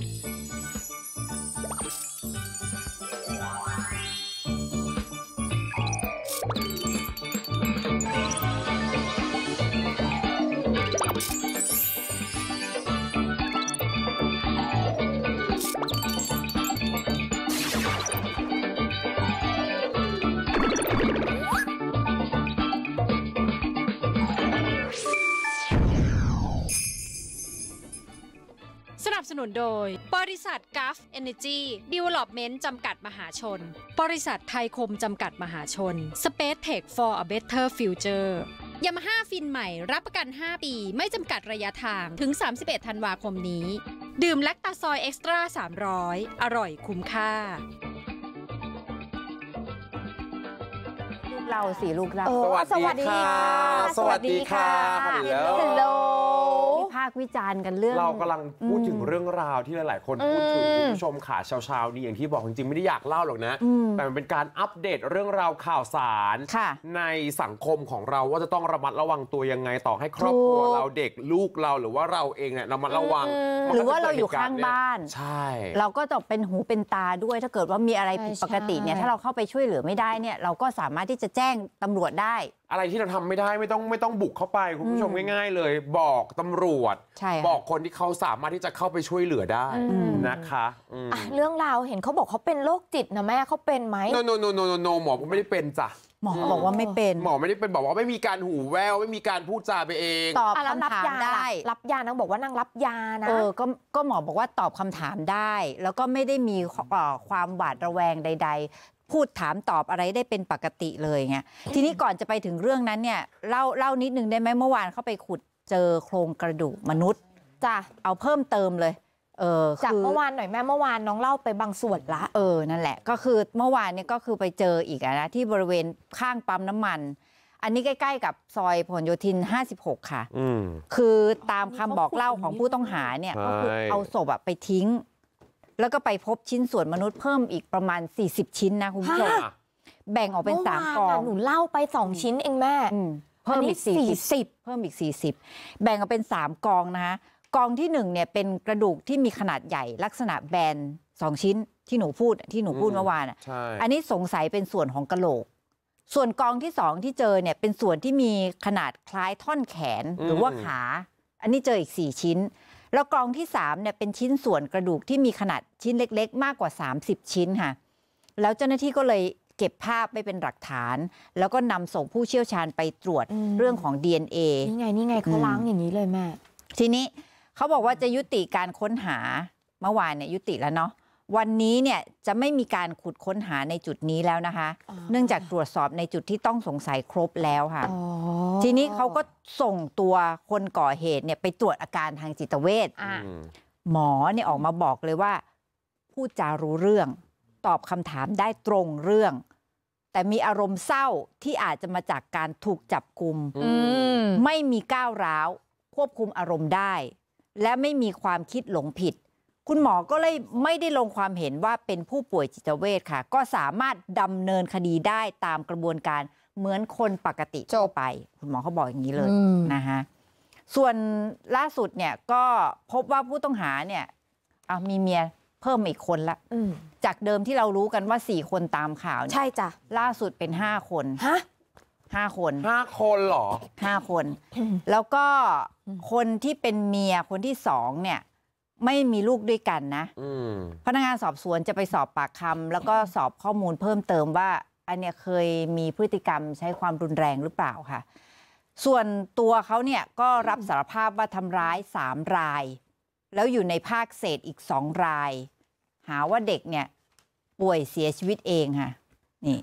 Música นุนโดยบริษัทกัฟเอเนจีดีเวล็อปเมนต์จำกัดมหาชน บริษัทไทยคมจำกัดมหาชน Space Tech for a Better Future ยามาฮ่าฟินใหม่รับประกัน 5 ปี ไม่จำกัดระยะทางถึง 31 ธันวาคมนี้ ดื่มแลคตาซอยเอ็กซ์ตร้า 300 อร่อยคุ้มค่าเราสี่ลูกเราสวัสดีค่ะ สวัสดีค่ะฮัลโหลาควิจารณ์กันเรื่อง เรากำลังพูดถึงเรื่องราวที่หลาย ๆ คนพูดถึงคุณผู้ชมขาเช้าๆนี่อย่าง ที่บอกจริงๆไม่ได้อยากเล่าหรอกนะแต่มันเป็นการอัปเดตเรื่องราวข่าวสารในสังคมของเราว่าจะต้องระมัดระวังตัวยังไงต่อให้ครอบครัวเราเด็กลูกเราหรือว่าเราเองเนี่ยระมัดระวังหรือว่าเราอยู่ข้างบ้านใช่เราก็จะเป็นหูเป็นตาด้วยถ้าเกิดว่ามีอะไรผิดปกติเนี่ยถ้าเราเข้าไปช่วยเหลือไม่ได้เนี่ย เราก็สามารถที่จะแจ้งตำรวจได้อะไรที่เราทำไม่ได้ไม่ต้องไม่ต้องบุกเข้าไปคุณผู้ชมง่าย ๆ เลย บอกตำรวจ บอกคนที่เขาสามารถที่จะเข้าไปช่วยเหลือได้นะคะเรื่องราวเห็นเขาบอกเขาเป็นโรคจิตนะแม่เขาเป็นไหมโนโนโนโนโนหมอผมไม่ได้เป็นจ้ะหมอบอกว่าไม่เป็น หมอไม่ได้เป็นบอกว่าไม่มีการหูแววไม่มีการพูดจาไปเองตอบคำถามได้ รับยานางบอกว่านางรับยานะเออก็ก็หมอบอกว่าตอบคำถามได้ แล้วก็ไม่ได้มีความหวาดระแวงใด ๆพูดถามตอบอะไรได้เป็นปกติเลยไงทีนี้ก่อนจะไปถึงเรื่องนั้นเนี่ยเล่าเล่านิดนึงได้ไหมเมื่อวานเขาไปขุดเจอโครงกระดูกมนุษย์ จ้ะเอาเพิ่มเติมเลยเออจากเมื่อวานหน่อยแม่เมื่อวานน้องเล่าไปบางส่วนละ เออนั่นแหละก็คือเมื่อวานเนี่ยก็คือไปเจออีกนะที่บริเวณข้างปั๊มน้ำมัน อันนี้ใกล้ๆกับซอยผลโยธิน 56 ค่ะคือตามคำบอกเล่าของผู้ต้องหาเนี่ยก็คือเอาศพไปทิ้งแล้วก็ไปพบชิ้นส่วนมนุษย์ เพิ่มอีกประมาณ 40 ชิ้นนะคุณผู้ชมแบ่งออกเป็นสามกองหนูเล่าไปสองชิ้นเองแม่เพิ่มอีกสี่สิบเพิ่มอีกสสี่ิบแบ่งออกเป็นสามกองนะคะกองที่หนึ่งเนี่ยเป็นกระดูกที่มีขนาดใหญ่ลักษณะแบนสองชิ้นที่หนูพูดที่หนูพูดเมื่อวานอะอันนี้สงสัยเป็นส่วนของกระโหลก ส่วนกองที่สองที่เจอเนี่ยเป็นส่วนที่มีขนาดคล้ายท่อนแขนหรือว่าขาอันนี้เจออีกสี่ชิ้นแล้วกองที่3เนี่ยเป็นชิ้นส่วนกระดูกที่มีขนาดชิ้นเล็ก ๆ มากกว่า 30 ชิ้นค่ะแล้วเจ้าหน้าที่ก็เลยเก็บภาพไปเป็นหลักฐาน แล้วก็นำส่งผู้เชี่ยวชาญไปตรวจเรื่องของ DNA นี่ไง นี่ไงเขาล้างอย่างนี้เลยแม่ ทีนี้เขาบอกว่าจะยุติการค้นหาเมื่อวานเนี่ยยุติแล้วเนาะวันนี้เนี่ยจะไม่มีการขุดค้นหาในจุดนี้แล้วนะคะ เนื่องจากตรวจสอบในจุดที่ต้องสงสัยครบแล้วค่ะทีนี้เขาก็ส่งตัวคนก่อเหตุเนี่ยไปตรวจอาการทางจิตเวชหมอเนี่ยออกมาบอกเลยว่าพูดจารู้เรื่องตอบคำถามได้ตรงเรื่อง แต่มีอารมณ์เศร้าที่อาจจะมาจากการถูกจับกลุมมไม่มีก้าวร้าว ควบคุมอารมณ์ได้ และไม่มีความคิดหลงผิดคุณหมอก็เลยไม่ได้ลงความเห็นว่าเป็นผู้ป่วยจิตเวชค่ะ ก็สามารถดำเนินคดีได้ตามกระบวนการเหมือนคนปกติทั่วไป คุณหมอเขาบอกอย่างนี้เลยนะคะส่วนล่าสุดเนี่ยก็พบว่าผู้ต้องหาเนี่ยเอามีเมียเพิ่มอีกคนละจากเดิมที่เรารู้กันว่าสี่คนตามข่าว ใช่จ้ะล่าสุดเป็นห้าคนฮะห้าคนห้าคนเหรอห้าคน แล้วก็คนที่เป็นเมียคนที่สองเนี่ยไม่มีลูกด้วยกันนะพนักงานสอบสวนจะไปสอบปากคำแล้วก็สอบข้อมูลเพิ่มเติมว่า อันเนี้ยเคยมีพฤติกรรมใช้ความรุนแรงหรือเปล่าค่ะ ส่วนตัวเขาเนี่ยก็รับสารภาพว่าทำร้ายสามราย แล้วอยู่ในภาคเศษอีกสองราย หาว่าเด็กเนี่ย ป่วยเสียชีวิตเองค่ะนี่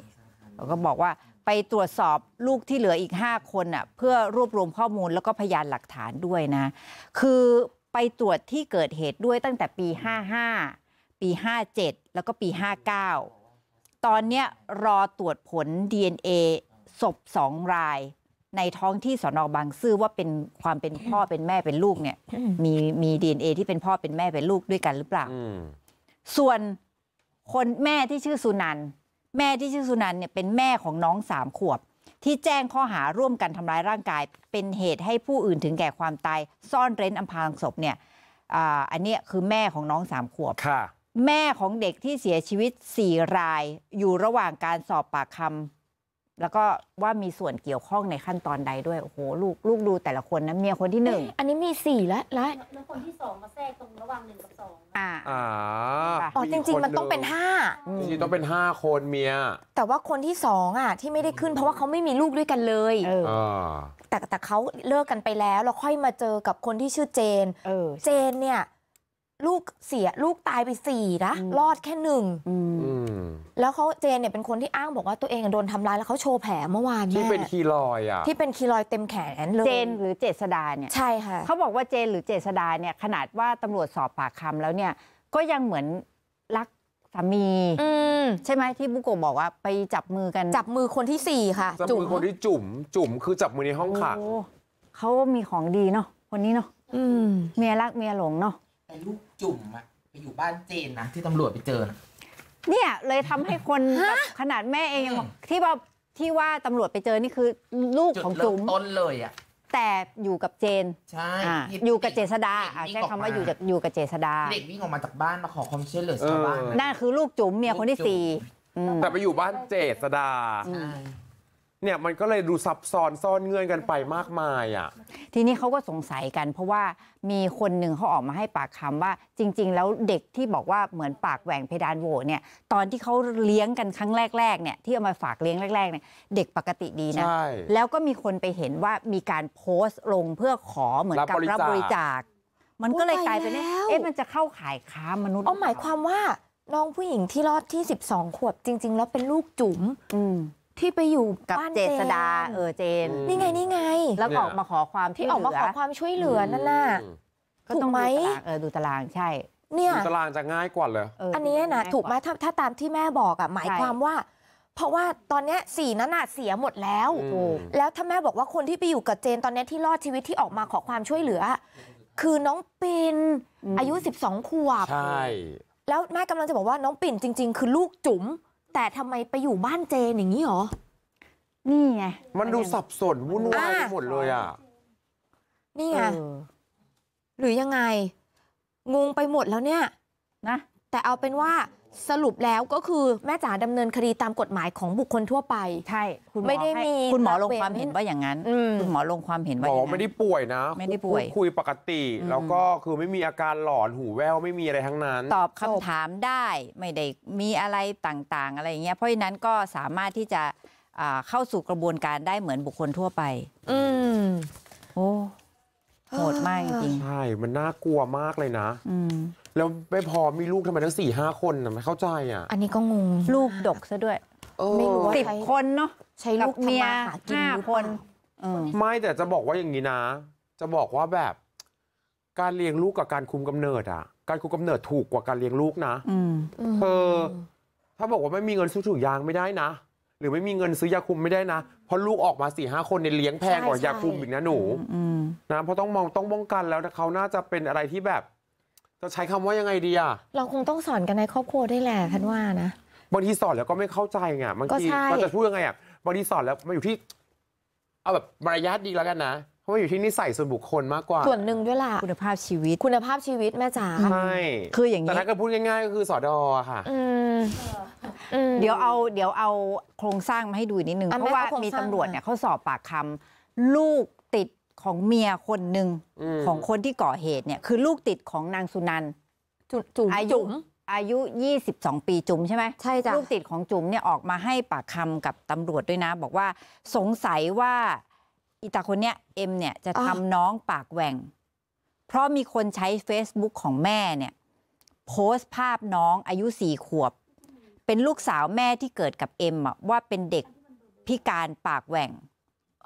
เราก็บอกว่าไปตรวจสอบลูกที่เหลืออีก 5 คนอ่ะ เพื่อรวบรวมข้อมูลแล้วก็พยานหลักฐานด้วยนะ คือไปตรวจที่เกิดเหตุด้วยตั้งแต่ปี 55 ปี 57 แล้วก็ปี 59 ตอนนี้รอตรวจผล DNA ศพสองราย ในท้องที่สอนอบางซื่อว่าเป็นความเป็นพ่อเป็นแม่เป็นลูกเนี่ย มีมี DNA ที่เป็นพ่อเป็นแม่เป็นลูกด้วยกันหรือเปล่าส่วนคนแม่ที่ชื่อสุนันแม่ที่ชื่อสุนันเนี่ยเป็นแม่ของน้องสามขวบที่แจ้งข้อหาร่วมกันทำร้ายร่างกาย เป็นเหตุให้ผู้อื่นถึงแก่ความตายซ่อนเร้นอำพรางศพเนี่ยออันนี้คือแม่ของน้องสามขวบ แม่ของเด็กที่เสียชีวิต 4 ราย อยู่ระหว่างการสอบปากคำแล้วก็ว่ามีส่วนเกี่ยวข้องในขั้นตอนใดด้วยโอ้โหลูกลูกดูแต่ละคนนะเมียคนที่หนึ่งอันนี้มีสี่แล้วแล้วคนที่สองมาแทรกตรงระหว่างหนึ่งกับสองอ่าออาอิงจริงมันต้องเป็นห้าจริงงต้องเป็นห้าคนเมียแต่ว่าคนที่สองอ่ะ ที่ไม่ได้ขึ้นเพราะว่าเขาไม่มีลูกด้วยกันเลย เออแต่แต่เขาเลิกกันไปแล้วแล้วค่อยมาเจอกับคนที่ชื่อเจนเออเจนเนี่ยลูกเสียลูกตายไปสี่นะรอดแค่หนึ่งแล้วเขาเจนเนี่ยเป็นคนที่อ้างบอกว่าตัวเองโดนทำร้ายแล้วเขาโชว์แผลเมื่อวานที่เป็นคีลอยอ่ะที่เป็นคีลอยเต็มแขนเลยเจนหรือเจษดาเนี่ยใช่ค่ะเขาบอกว่าเจนหรือเจษดาเนี่ยขนาดว่าตำรวจสอบปากคำแล้วเนี่ยก็ยังเหมือนรักสามีใช่ไหมที่บุโกบอกว่าไปจับมือกันจับมือคนที่สี่ค่ะจับมือคนที่จุ๋มจุ๋มคือจับมือในห้องขังเขามีของดีเนาะคนนี้เนาะเมียรักเมียหลงเนาะลูกจุ่มอะไปอยู่บ้านเจนนะ ที่ตำรวจไปเจอนะเนี่ย เลยทำให้คนแบบขนาดแม่เองที่ว่าที่ว่าตำรวจไปเจอนี่คือลูกของจุ๋่มต้นเลยอะแต่อยู่กับเจนใช่อ่อยู่กับเจษดาอ่าใช้คำว่าอยู่กับอยู่กับเจษดาเด็กวิ่งออกมาจากบ้านมาขอความช่วยเหลือชาวบ้านนั่นคือลูกจุ๋มเมียคนที่สี่แต่ไปอยู่บ้านเจษดาเนี่ยมันก็เลยดูซับซ้อนซ่อนเงื่อนกันไปมากมายอ่ะ ทีนี้เขาก็สงสัยกันเพราะว่ามีคนหนึ่งเขาออกมาให้ปากคำว่า จริงๆแล้วเด็กที่บอกว่าเหมือนปากแหว่งเพดานโหวเนี่ยตอนที่เขาเลี้ยงกันครั้งแรกๆเนี่ย ที่เอามาฝากเลี้ยงแรกๆเนี่ยเด็กปกติดีนะแล้วก็มีคนไปเห็นว่ามีการโพสต์ลงเพื่อขอเหมือนกับรับบริจาคมันก็เลยกลายเป็นเอ๊ะมันจะเข้าขายค้ามนุษย์เอาหมายความว่าน้องผู้หญิงที่รอดที่ 12 ขวบจริง ๆ แล้วเป็นลูกจุ๋มอืมที่ไปอยู่กับเจษดาเออเจน นี่ไง นี่ไง แล้วออกมาขอความที่ออกมาขอความช่วยเหลือนั่นน่ะก็ต้องไหมเออดูตารางใช่ เนี่ยดูตารางจะง่ายกว่าเลยอันนี้นะถูกไหมถ้าถ้าตามที่แม่บอกอ่ะหมายความว่า เพราะว่าตอนนี้สี่นั้นน่ะเสียหมดแล้วแล้วถ้าแม่บอกว่าคนที่ไปอยู่กับเจนตอนนี้ที่รอดชีวิตที่ออกมาขอความช่วยเหลือ คือน้องปินอายุ 12ขวบใช่แล้วแม่กำลังจะบอกว่าน้องปิ่นจริง ๆ คือลูกจุ๋มแต่ทำไมไปอยู่บ้านเจนอย่างนี้หรอ นี่ไง มันดูสับสน วุ่นวายหมดเลยอ่ะนี่ไง หรือยังไง งงไปหมดแล้วเนี่ยนะ แต่เอาเป็นว่าสรุปแล้วก็คือแม่จ๋าดำเนินคดีตามกฎหมายของบุคคลทั่วไปใช่คุณหอไม่ได้มีคุณหมอลงความเห็นว่าอย่างนั้น คุณหมอลงความเห็นว่าออย่างไม่นได้ป่วยนะไม่ได้ป่วยคุยปกติ แล้วก็คือไม่มีอาการหลอนหูแว่วไม่มีอะไรทั้งนั้น ตอบคำถามได้ไม่ได้มีอะไรต่างๆ อะไรอย่างเงี้ยเพราะฉะนั้นก็สามารถที่จะเข้าสู่กระบวนการได้เหมือนบุคคลทั่วไป อืมโอ้โหดมากจริงใช่ มันน่ากลัวมากเลยนะ อืมแล้วไม่พอมีลูกทำไมทั้งสี่ห้าคนนะไม่เข้าใจอ่ะ อันนี้ก็งงลูกดกซะด้วยเออสิบคนเนาะใช้ลูกเมียห้าคนเออไม่แต่จะบอกว่าอย่างนี้นะ จะบอกว่าแบบ การเลี้ยงลูกกับการคุมกำเนิด อ่ะ การคุมกำเนิดถูกกว่าการเลี้ยงลูกนะอืเออถ้าบอกว่าไม่มีเงินซื้อถุงยางไม่ได้นะ หรือไม่มีเงินซื้อยาคุมไม่ได้นะเพราะลูกออกมาสี่ห้าคนเนี่ยเลี้ยงแพงกว่ายาคุมอีกนะหนูนะ เพราะต้องมองต้องป้องกันแล้วนะเขาน่าจะเป็นอะไรที่แบบจะใช้คำว่ายังไงดีอะเราคงต้องสอนกันในครอบครัวด้วยแหละท่านว่านะบางทีสอนแล้วก็ไม่เข้าใจไงบางทีเราจะพูดยังไงอะบางทีสอนแล้วมันอยู่ที่เอาแบบมารยาทดีแล้วกันนะเพราะว่าอยู่ที่นิสัยส่วนบุคคลมากกว่า ส่วนหนึ่งด้วยล่ะคุณภาพชีวิต คุณภาพชีวิตแม่จ๋าใช่คืออย่างนี้แต่ถ้าเกิดพูดง่ายๆก็คือสอดอค่ะเดี๋ยวเอา เดี๋ยวเอาโครงสร้างมาให้ดูนิดนึงเพราะว่ามีตำตำรวจเนี่ยเขาสอบปากคำลูกของเมียคนหนึ่งของคนที่ก่อเหตุเนี่ยคือลูกติดของนางสุนันจุ๋มอายุอายุ 22 ปีจุ๋มใช่ไหมใช่จ้ะลูกติดของจุ๋มเนี่ยออกมาให้ปากคำกับตำรวจด้วยนะ บอกว่าสงสัยว่าอีตาคนเนี้ยเอ็มเนี่ยจะทำน้องปากแหว่ง เพราะมีคนใช้เฟซ e ุ๊กของแม่เนี่ย โพสต์ภาพน้องอายุสี่ขวบ เป็นลูกสาวแม่ที่เกิดกับเอ็มว่าเป็นเด็กพิการปากแหว่ง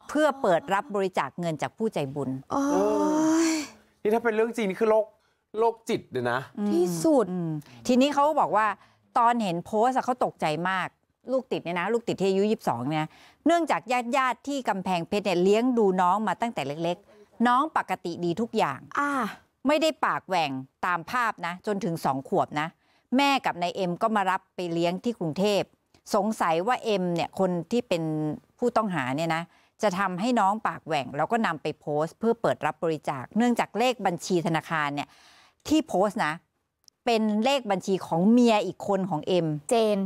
เพื่อเปิดรับบริจาคเงินจากผู้ใจบุญนี่ถ้าเป็นเรื่องจริงนี่คือโรคโรคจิตเลยนะ ที่สุด ทีนี้เขาก็บอกว่า ตอนเห็นโพสเขาตกใจมาก ลูกติดเนี่ยนะ ลูกติดที่อายุ 22เนี่ยเนื่องจากญาติญาติที่กำแพงเพชรเนี่ยเลี้ยงดูน้องมาตั้งแต่เล็ก ๆ น้องปกติดีทุกอย่าง อ่าไม่ได้ปากแหว่งตามภาพนะ จนถึงสองขวบนะ แม่กับนายเอ็มก็มารับไปเลี้ยงที่กรุงเทพ สงสัยว่าเอ็ม เนี่ยคนที่เป็นผู้ต้องหาเนี่ยนะจะทำให้น้องปากแหว่งแล้วก็นำไปโพสต์ เพื่อเปิดรับบริจาค เนื่องจากเลขบัญชีธนาคารเนี่ยที่โพสต์นะ เป็นเลขบัญชีของเมียอีกคนของเอ็มเจน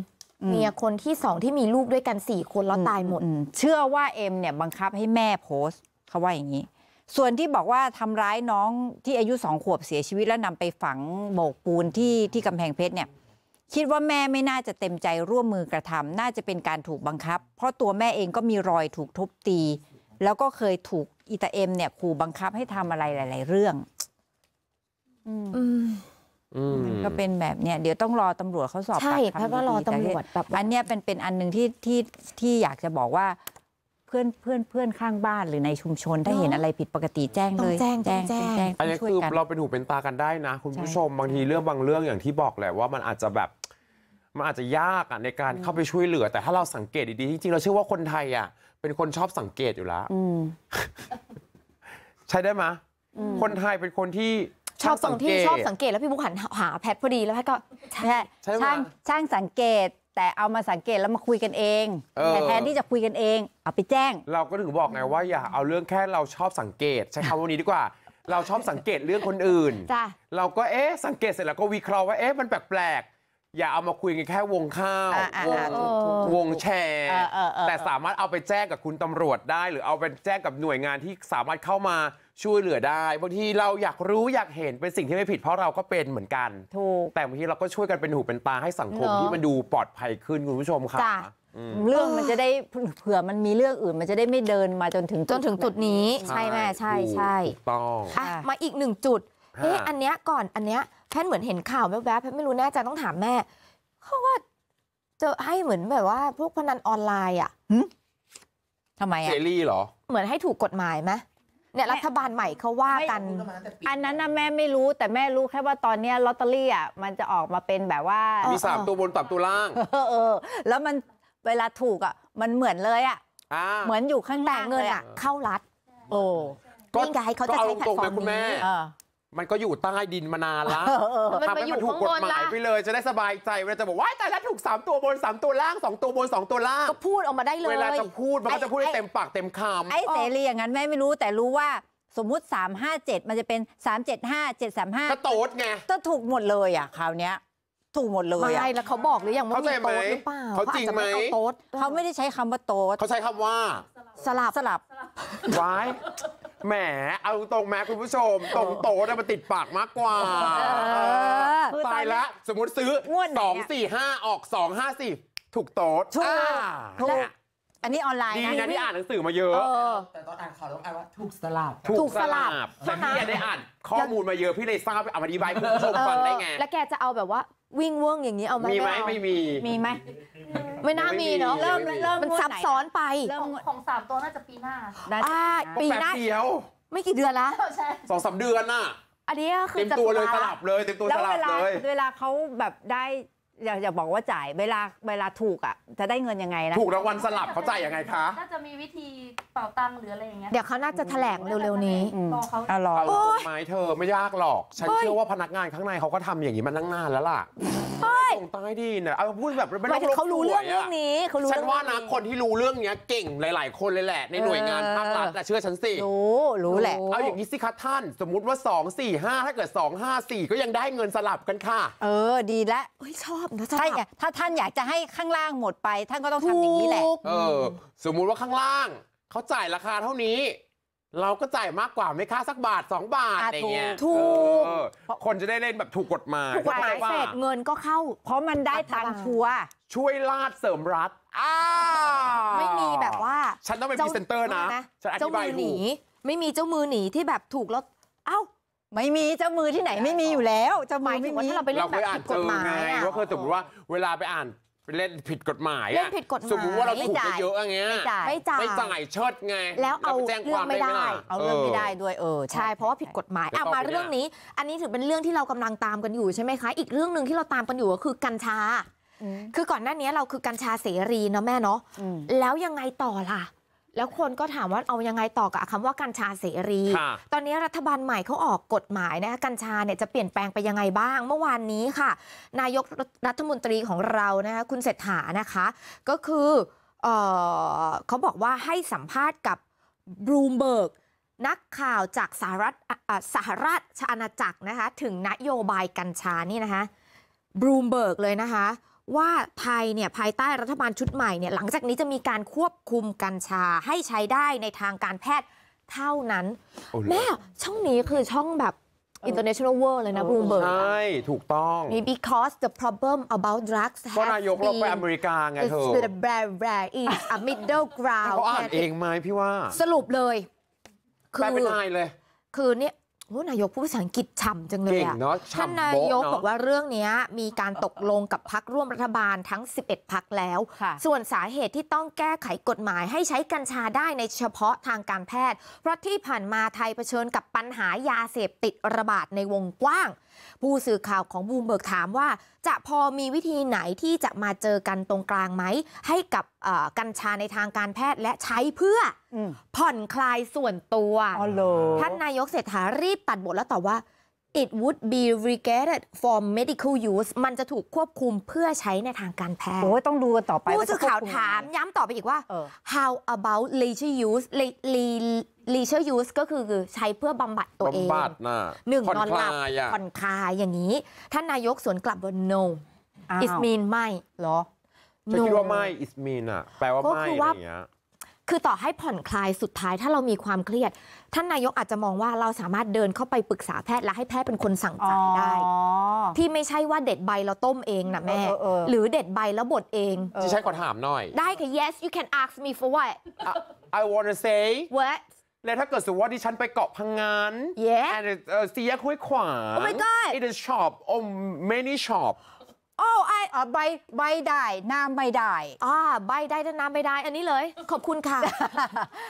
เมียคนที่สองที่มีลูกด้วยกันสี่คนแล้วตายหมดเชื่อว่าเอ็มเนี่ยบังคับให้แม่โพสต์เขาว่าอย่างนี้ ส่วนที่บอกว่าทำร้ายน้องที่อายุสองขวบเสียชีวิตแล้วนำไปฝังโบกปูนที่ที่กำแพงเพชรเนี่ยคิดว่าแม่ไม่น่าจะเต็มใจร่วมมือกระทำ น่าจะเป็นการถูกบังคับ เพราะตัวแม่เองก็มีรอยถูกทุบตี แล้วก็เคยถูกอิตาเอ็ม เนี่ยขู่บังคับให้ทำอะไรหลาย ๆ เรื่องอืมอืนก็เป็นแบบเนี่ยเดี๋ยวต้องรอตำรวจเขาสอบปากคำใช่เรว่รอตำรวจแบบอันเนี้ยเป็นเป็นอันหนึ่งที่ที่ที่อยากจะบอกว่า เพื่อนเพื่อนเพื่อนข้างบ้านหรือในชุมชน ถ้าเห็นอะไรผิดปกติแจ้งเลยแจ้งแจ้งแจ้งอันนี้คือเราเป็นหูเป็นตากันได้นะ คุณผู้ชมบางทีเรื่องบางเรื่องอย่างที่บอกแหละว่ามันอาจจะแบบมันอาจจะยากอ่ะในการเข้าไปช่วยเหลือแต่ถ้าเราสังเกตดีๆจริงๆเราเชื่อว่าคนไทยอ่ะ เป็นคนชอบสังเกตอยู่แล้วใช้ได้ไหมคนไทยเป็นคนที่ชอบสังเกตชอบสังเกตแล้วพี่บุ๊กหันหาแพทพอดีแล้วแพทก็แพทช่างช่างสังเกต แต่เอามาสังเกตแล้วมาคุยกันเองแต่แทนที่จะคุยกันเองเอาไปแจ้ง เราก็ถึงบอกไงว่า อย่า เอาเรื่องแค่เราชอบสังเกต ใช้คำว่านี้ดีกว่าเราชอบสังเกตเรื่องคนอื่นเราก็เอ๊ะสังเกตเสร็จแล้วก็วิเคราะห์ว่าเอ๊ะมันแปลกอย่าเอามาคุยกันแค่วงข้าววงวงแชร์แต่สามารถเอาไปแจ้งกับคุณตำรวจได้ หรือเอาไปแจ้งกับหน่วยงานที่สามารถเข้ามาช่วยเหลือได้บางทีเราอยากรู้อยากเห็นเป็นสิ่งที่ไม่ผิดเพราะเราก็เป็นเหมือนกันแต่บางทีเราก็ช่วยกันเป็นหูเป็นตาให้สังคมที่มันดูปลอดภัยขึ้นคุณผู้ชมค่ะเรื่องมันจะได้เผื่อมันมีเรื่องอื่นมันจะได้ไม่เดินมาจนถึงจนถึงจุดนี้ใช่แม่ใช่ใช่ต้องมาอีกหนึ่งจุดเอ๊ะอันเนี้ยก่อนอันเนี้ยแพทย์เหมือนเห็นข่าวแวบๆแพทย์ไม่รู้แน่ใจต้องถามแม่ เขาว่าจะให้เหมือนแบบว่าพวกพนันออนไลน์อ่ะทำไมอ่ะเซรีเหรอ เหมือนให้ถูกกฎหมายไหมเนี่ยรัฐบาลใหม่เขาว่ากัน อันนั้นนะแม่ไม่รู้แต่แม่รู้แค่ว่าตอนเนี้ยลอตเตอรี่อ่ะมันจะออกมาเป็นแบบว่ามีสามตัวบนตับตัวล่างเออ แล้วมันเวลาถูกอ่ะมันเหมือนเลยอ่ะเหมือนอยู่ข้างล่างเงินอ่ะ เข้ารัดโอ้ก็ไงเขาจะใช้แพลตฟอร์มนี้มันก็อยู่ใต้ดินมานานละทำให้มันถูกกฎหมายไปเลย จะได้สบายใจเวลาจะบอกว่าแต่ลวถูก3ตัวบน 3 ตัวล่าง2ตัวบน 2 ตัวล่างก็พูดออกมาได้เลย เวลาจะพูดมันก็จะพูดได้เต็มปากเต็มคำไอ้เสรีอย่างนั้นแม่ไม่รู้แต่รู้ว่าสมมุติ357มันจะเป็น 375 735ก็โต๊ดไงก็ถูกหมดเลยอ่ะคราวเนี้ยถูกหมดเลยไม่แล้วเขาบอกหรือยังว่ามีโต๊ดหรือเปล่าเขาจริงไหมเขาไม่ได้ใช้คำว่าโต๊ดเขาใช้คำว่าสลับสลับวายแหมเอาตรงแม้คุณผู้ชม ตรงโตได้มาติดปากมากกว่าต้ายละ สมมติซื้องสี่ห้า2 4 5ออก2 5 4ถูกโต่ถูกอตถูกอันนี้ออนไลน์ดีนะที่อ่านหนังสือมาเยอะแต่ตอนอ่านข่าวต้องอ่านว่าถูกสลับถูกสลับแต่พี่อได้อ่านข้อมูลมาเยอะพี่เลยทราบเอามาดีไบาย้คุณผู้ชมฟังได้ไงแล้วแกจะเอาแบบว่า วิ่งเว่งอย่างนี้เอาไหมมีไหมไม่มีมีไหมไม่น่ามีเนาะเริ่มเริ่มมันซับซ้อนไป ของสามตัวน่าจะปีหน้าอ่าปีหน้าเดียวไม่กี่เดือนละสองสามเดือนน่ะอันนี้คือเต็มตัวเลยสลับเลยเต็มตัวสลับเลยเวลาเขาแบบได้อย่าอย่าบอกว่าจ่ายเวลาเวลาถูกอ่ะจะได้เงินยังไงนะถูกรางวัลสลับเขาจ่ายยังไงคะน่าจะมีวิธีเป่าตังค์หรืออะไรอย่างเงี้ยเดี๋ยวเขาน่าจะแถลงเร็วๆนี้อ่มอเขาอร่อยไม้เธอไม่ยากหรอก ฉันเชื่อว่าพนักงานข้างในเขาก็ทำอย่างนี้มานั่งนานแล้วล่ะตรงใา้ดิน่ะเอาพูดแบบไม่ต้องเขารู้เรื่องเรื่องนี้เขารู้ฉันว่านะคนที่รู้เรื่องเนี้ยเก่งหลาย ๆ คนเลยแหละในหน่วยงานภาครัฐแต่เชื่อฉันสิรู้รู้แหละเอาอย่างนี้สิคะท่านสมมุติว่า 2 4 5ถ้าเกิด2 5 4 ก็ยังได้เงินสลับกันค่ะ เออดีแล้วเฮ้ยชอบอบนะใช่ไงถ้าท่านอยากจะให้ข้างล่างหมดไป ท่านก็ต้องทำอย่างนี้แหละเออ สมมุติว่าข้างล่าง เขาจ่ายราคาเท่านี้ เราก็จ่ายมากกว่า ไม่ค่าสักบาท2บาทอะไรเงี้ยถูกคนจะได้เล่นแบบถูกกฎหมายถูกกฎหมายเสร็จเงินก็เข้า เพราะมันได้ตังชัวช่วยลาดเสริมรัฐอ้าไม่มีแบบว่า ฉันต้องเป็นพรีเซนเตอร์นะเจ้ามือหนีไม่มีเจ้ามือหนีที่แบบถูกแล้วเอ้าไม่มีเจ้ามือที่ไหนไม่มีอยู่แล้วเจ้ามถึงว่้ีเราไปเล่นแบบผิดไงหมาเคยสมมติว่าเวลาไปอ่านเล่นผิดกฎหมายเล่นผิดกฎหมายสมมติว่าเราถูกเยอะองเงี้ยไม่จ่ายไม่จ่ายไม่จ่ายเชิดไงแล้วเอาเรื่องไม่ได้เอาเรื่องไม่ได้ด้วยเออใช่เพราะว่าผิดกฎหมายอมาเรื่องนี้ อันนี้ถือเป็นเรื่องที่เรากำลังตามกันอยู่ใช่ไหมคะ อีกเรื่องหนึ่งที่เราตามกันอยู่ก็คือกัญชาคือก่อนหน้านี้เราคือกัญชาเสรีเนาะแม่เนาะแล้วยังไงต่อล่ะแล้วคนก็ถามว่าเอายังไงต่อกับคำว่ากัญชาเสรี ตอนนี้รัฐบาลใหม่เขาออกกฎหมายนะคะกัญชาเนี่ยจะเปลี่ยนแปลงไปยังไงบ้าง เมื่อวานนี้ค่ะ นายกรัฐมนตรีของเรานะคะคุณเศรษฐา นะคะก็คือเออเขาบอกว่าให้สัมภาษณ์กับบรูมเบิร์ก นักข่าวจากสหรัฐสหรัฐชาณาจักรนะคะ ถึงนโยบายกัญชานี่นะคะบรูมเบิร์กเลยนะคะว่าไทยเนี่ยภายใต้รัฐบาลชุดใหม่เนี่ยหลังจากนี้จะมีการควบคุมกัญชาให้ใช้ได้ในทางการแพทย์เท่านั้นแม่ช่องนี้คือช่องแบบ international world เลยนะบููเบิร์กใช่ ถูกต้อง because the problem about drugs ก็นายกลงไปอเมริกาไงเธอ the rare rare is a middle ground เขาอ่านเองไหมพี่ว่าสรุปเลยคือเป็นไายเลย คือเนี่ยนายกพูดภาษาอังกฤษฉ่ำจังเลยอะท่านนายกบอกว่าเรื่องนี้มีการตกลงกับพักร่วมรัฐบาลทั้ง 11 พักแล้ว ส่วนสาเหตุที่ต้องแก้ไขกฎหมายให้ใช้กัญชาได้ในเฉพาะทางการแพทย์ เพราะที่ผ่านมาไทยเผชิญกับปัญหายาเสพติดระบาดในวงกว้างผู้สื่อข่าวของบูมเบิกถามว่า จะพอมีวิธีไหนที่จะมาเจอกันตรงกลางไหม ให้กับกัญชาในทางการแพทย์และใช้เพื่อ ผ่อนคลายส่วนตัวท่านนายกเศรษฐารีบตัดบทแล้วตอบว่า it would be r e g a t e d for medical use มันจะถูกควบคุมเพื่อใช้ในทางการแพทย์ โอ้ยต้องดูกันต่อไปผู้สื่อข่าวถาม ย้ำต่อไปอีกว่า how about leisure use leisure use ก็คือใช้เพื่อบำบัดตัวเองบบำัหนึ่งนอนหลับผ่อนคลายอย่างนี้ท่านนายกสวนกลับว่า no is mean ไม่หรอฉันคิดว่าไม่ is mean อะแปลว่าไม่อะไรอย่างเงี้ยคือต่อให้ผ่อนคลายสุดท้ายถ้าเรามีความเครียด ท่านนายกอาจจะมองว่าเราสามารถเดินเข้าไปปรึกษาแพทย์และให้แพทย์เป็นคนสั่งจ่ายได้ ที่ไม่ใช่ว่าเด็ดใบเราต้มเองนะแม่ หรือเด็ดใบแล้วบดเอง จะใช้ขอถามหน่อย ได้ค่ะ yes you can ask me for what I wanna say what แล้วถ้าเกิดสมมติว่าดิฉันไปเกาะพังงาน yeah and เสียคุ้ยขวาง oh my god it is shop oh many shop โอ้ไอใบใบได้น้ำไม่ได้อ่าใบได้แต่น้ำไม่ได้ อันนี้เลย ขอบคุณค่ะ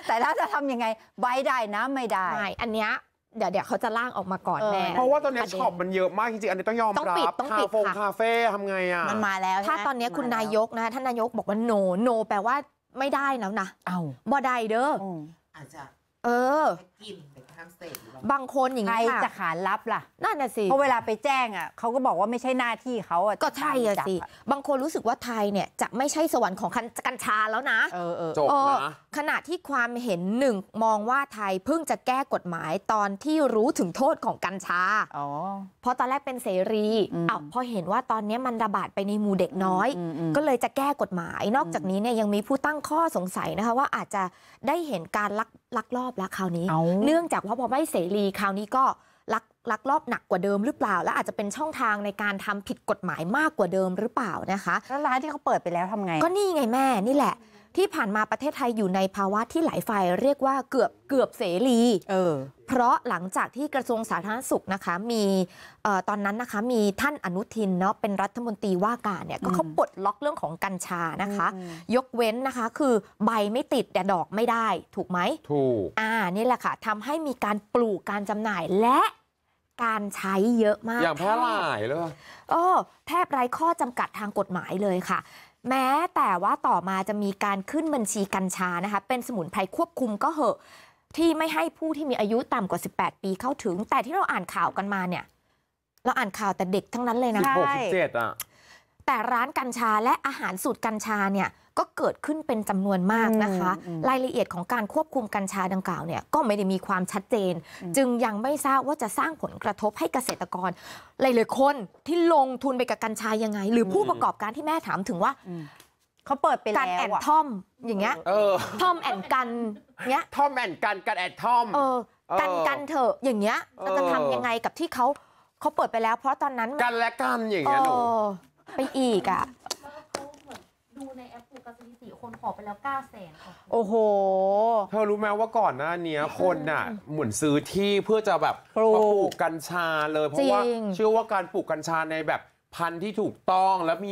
แต่ล้าจะทำยังไง ใบได้น้ำไม่ได้ไม่อันเนี้ยเดี๋ยวเดี๋ยวเขาจะล่างออกมาก่อนแม่เพราะว่าตอนนี้ช็อปมันเยอะมากจริงๆอันนี้ต้องยอมรับต้องปิดคาเฟ่คาเฟ่ทำไงอ่ะมันมาแล้วถ้าตอนนี้คุณนายกนะท่านนายกบอกว่าโนโนแปลว่าไม่ได้แล้วนะเอาบ่ได้เด้ออาจจะ เออางเสบางคนอย่างนี้ครจะขานรับล่ะนั่นน่ะสิเพราะเวลาไปแจ้งอ่ะเขาก็บอกว่าไม่ใช่หน้าที่เขาอ่ะก็ใช่อะสิบางคนรู้สึกว่าไทยเนี่ยจะไม่ใช่สวรรค์ของกัญชาแล้วนะจบนะขณะที่ความเห็นหนึ่งมองว่าไทยเพิ่งจะแก้กฎหมายตอนที่รู้ถึงโทษของกัญชาออเพราะตอนแรกเป็นเสรีอ้าวพอเห็นว่าตอนนี้มันระบาดไปในหมู่เด็กน้อย ก็เลยจะแก้กฎหมายนอกจากนี้เนี่ยยังมีผู้ตั้งข้อสงสัยนะคะว่าอาจจะได้เห็นการลักลักลอบแล้วคราวนี้ เนื่องจากว่าพอไม่เสรีคราวนี้ก็ลักลักลอบหนักกว่าเดิมหรือเปล่า และอาจจะเป็นช่องทางในการทำผิดกฎหมายมากกว่าเดิมหรือเปล่านะคะแล้วร้านที่เขาเปิดไปแล้วทำไง ก็นี่ไง แม่ นี่แหละที่ผ่านมาประเทศไทยอยู่ในภาวะที่หลายฝ่ายเรียกว่าเกือบเกือบเสรีเออเพราะหลังจากที่กระทรวงสาธารณสุขนะคะ มีออตอนนั้นนะคะมีท่านอนุทินเนาะเป็นรัฐมนตรีว่าการเนี่ยก็เขาปลดล็อกเรื่องของกัญชานะคะ ยกเว้นนะคะคือใบไม่ติดแต่ดอกไม่ได้ถูกไหมถูก อ่านี่แหละค่ะทำให้มีการปลูกการจำหน่ายและการใช้เยอะมาก อย่างแพร่หลายเลย๋อแทบไร้ข้อจำกัดทางกฎหมายเลยค่ะแม้แต่ว่าต่อมาจะมีการขึ้นบัญชีกัญชานะคะเป็นสมุนไพรควบคุมก็เหอะ ที่ไม่ให้ผู้ที่มีอายุต่ำกว่า 18 ปีเข้าถึง แต่ที่เราอ่านข่าวกันมาเนี่ยเราอ่านข่าวแต่เด็กทั้งนั้นเลยนะ1ิ1 7จอ่ะแต่ร้านกัญชาและอาหารสูตรกัญชาเนี่ยก็เกิดขึ้นเป็นจำนวนมากนะคะ รายละเอียดของการควบคุมกัญชาดังกล่าวเนี่ยก็ไม่ได้มีความชัดเจน จึงยังไม่ทราบว่าจะสร้างผลกระทบให้เกษตรกรหลายๆคนที่ลงทุนไปกับกัญชายังไง หรือผู้ประกอบการที่แม่ถามถึงว่าเขาเปิดไปแล้วกันแอนทอมอย่างเงี้ยทอมแอนกันเงี้ยทอมแอนกัน กันแอนทอมเออ กันกันเถอะอย่างเงี้ยจะทำยังไงกับที่เขาเขาเปิดไปแล้ว เพราะตอนนั้น กันและกันอย่างเงี้ยไปอีกอ่ะดูในแอปปูกสถคนขอไปแล้ว9แสนโอ้โหเธอรู้ไหมว่าก่อนหน้าเนี้ยคนน่ะเหมือนซื้อที่เพื่อจะแบบปลูก กัญชาเลยเพราะว่าเชื่อว่าการปลูกกัญชาในแบบพันธุ์ที่ถูกต้องแล้วมี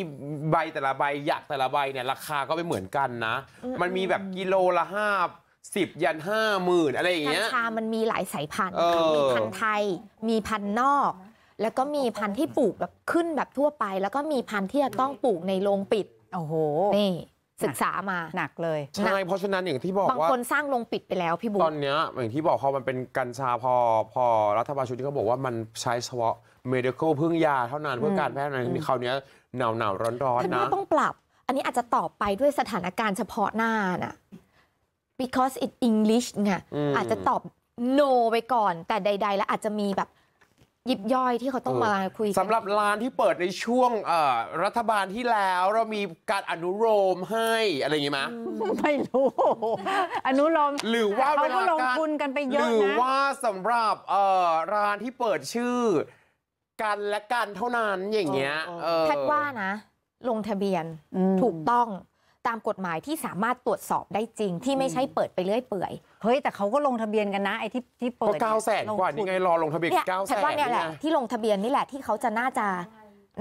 ใบแต่ละใบหยักแต่ละใบเนี่ยราคาก็ไม่เหมือนกันนะ มันมีแบบกิโลละห้าสิบยันห้าหมื่นอะไรอย่างเงี้ย กัญชามันมีหลายสายพันธุ์ค่ะมีพันธุ์ไทยมีพันธุ์นอกแล้วก็มีพันธุ์ที่ปลูกแบบขึ้นแบบทั่วไป แล้วก็มีพันธุ์ที่จะต้องปลูกในโรงปิดโอ้โหนี่ศึกษามาหนักเลยใช่เพราะฉะนั้นอย่างที่บอกว่าบางคนสร้างโรงปิดไปแล้วพี่บุ๊ตอนเนี้ยอย่างที่บอกพอมันเป็นกัญชาพอพอรัฐบาลชุดนี้เขาบอกว่ามันใช้เฉพาะ medical พึ่งยาเท่านั้นเพื่อการแพทย์นั้นคราวนี้หนาวหนาวร้อนร้อนนะต้องปรับ อันนี้อาจจะตอบไปด้วยสถานการณ์เฉพาะหน้านะ because it English ไงอาจจะตอบ no ไปก่อน แต่ใดๆแล้วอาจจะมีแบบยิบย่อยที่เขาต้องมาคุยสำหรับร้านที่เปิดในช่วงรัฐบาลที่แล้ว เรามีการอนุโลมให้ อะไรอย่างนี้ไหมไม่รู้อนุโลมหรือว่าเวลาลงทุนกันไปเยอะนะ หรือว่าสำหรับร้านที่เปิดชื่อกันและกันเท่านั้นอย่างเงี้ยแพทว่านะ ลงทะเบียนถูกต้องตามกฎหมายที่สามารถตรวจสอบได้จริงที่ไม่ใช่เปิดไปเรื่อยเปื่อยเฮ้ยแต่เขาก็ลงทะเบียนกันนะไอ้ที่ที่เปิดก็เก้าแสนกว่านี่ไงรอลงทะเบียนเก้าแสนเนี่ยแหละที่ลงทะเบียนนี่แหละที่เขาจะน่าจะ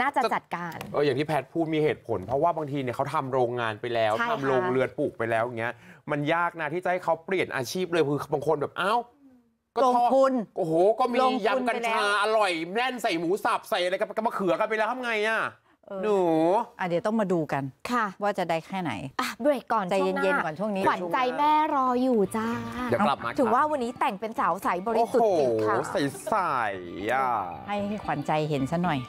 น่าจะจัดการเอออย่างที่แพทพูดมีเหตุผลเพราะว่าบางทีเนี่ยเขาทำโรงงานไปแล้วทำโรงเรือนปลูกไปแล้วอย่างเงี้ย มันยากนะที่จะให้เขาเปลี่ยนอาชีพเลยคือบางคนแบบอ้าวก็ลงทุนโอ้โหก็มียำกัญชาอร่อยแน่นใส่หมูสับใส่อะไรกับมะเขือกันไปแล้วทำไงอ่ะหนูอ่ะเดี๋ยวต้องมาดูกัน ค่ะ ว่าจะได้แค่ไหนอ่ะเบรกก่อนใจเย็นๆก่อนช่วงนี้ ขวัญใจแม่รออยู่จ้าเดี๋ยวกลับมาถือว่าวันนี้แต่งเป็นสาวใสบริสุทธิ์จริงค่ะ ใสใสอ่ะให้ขวัญใจเห็นซะหน่อย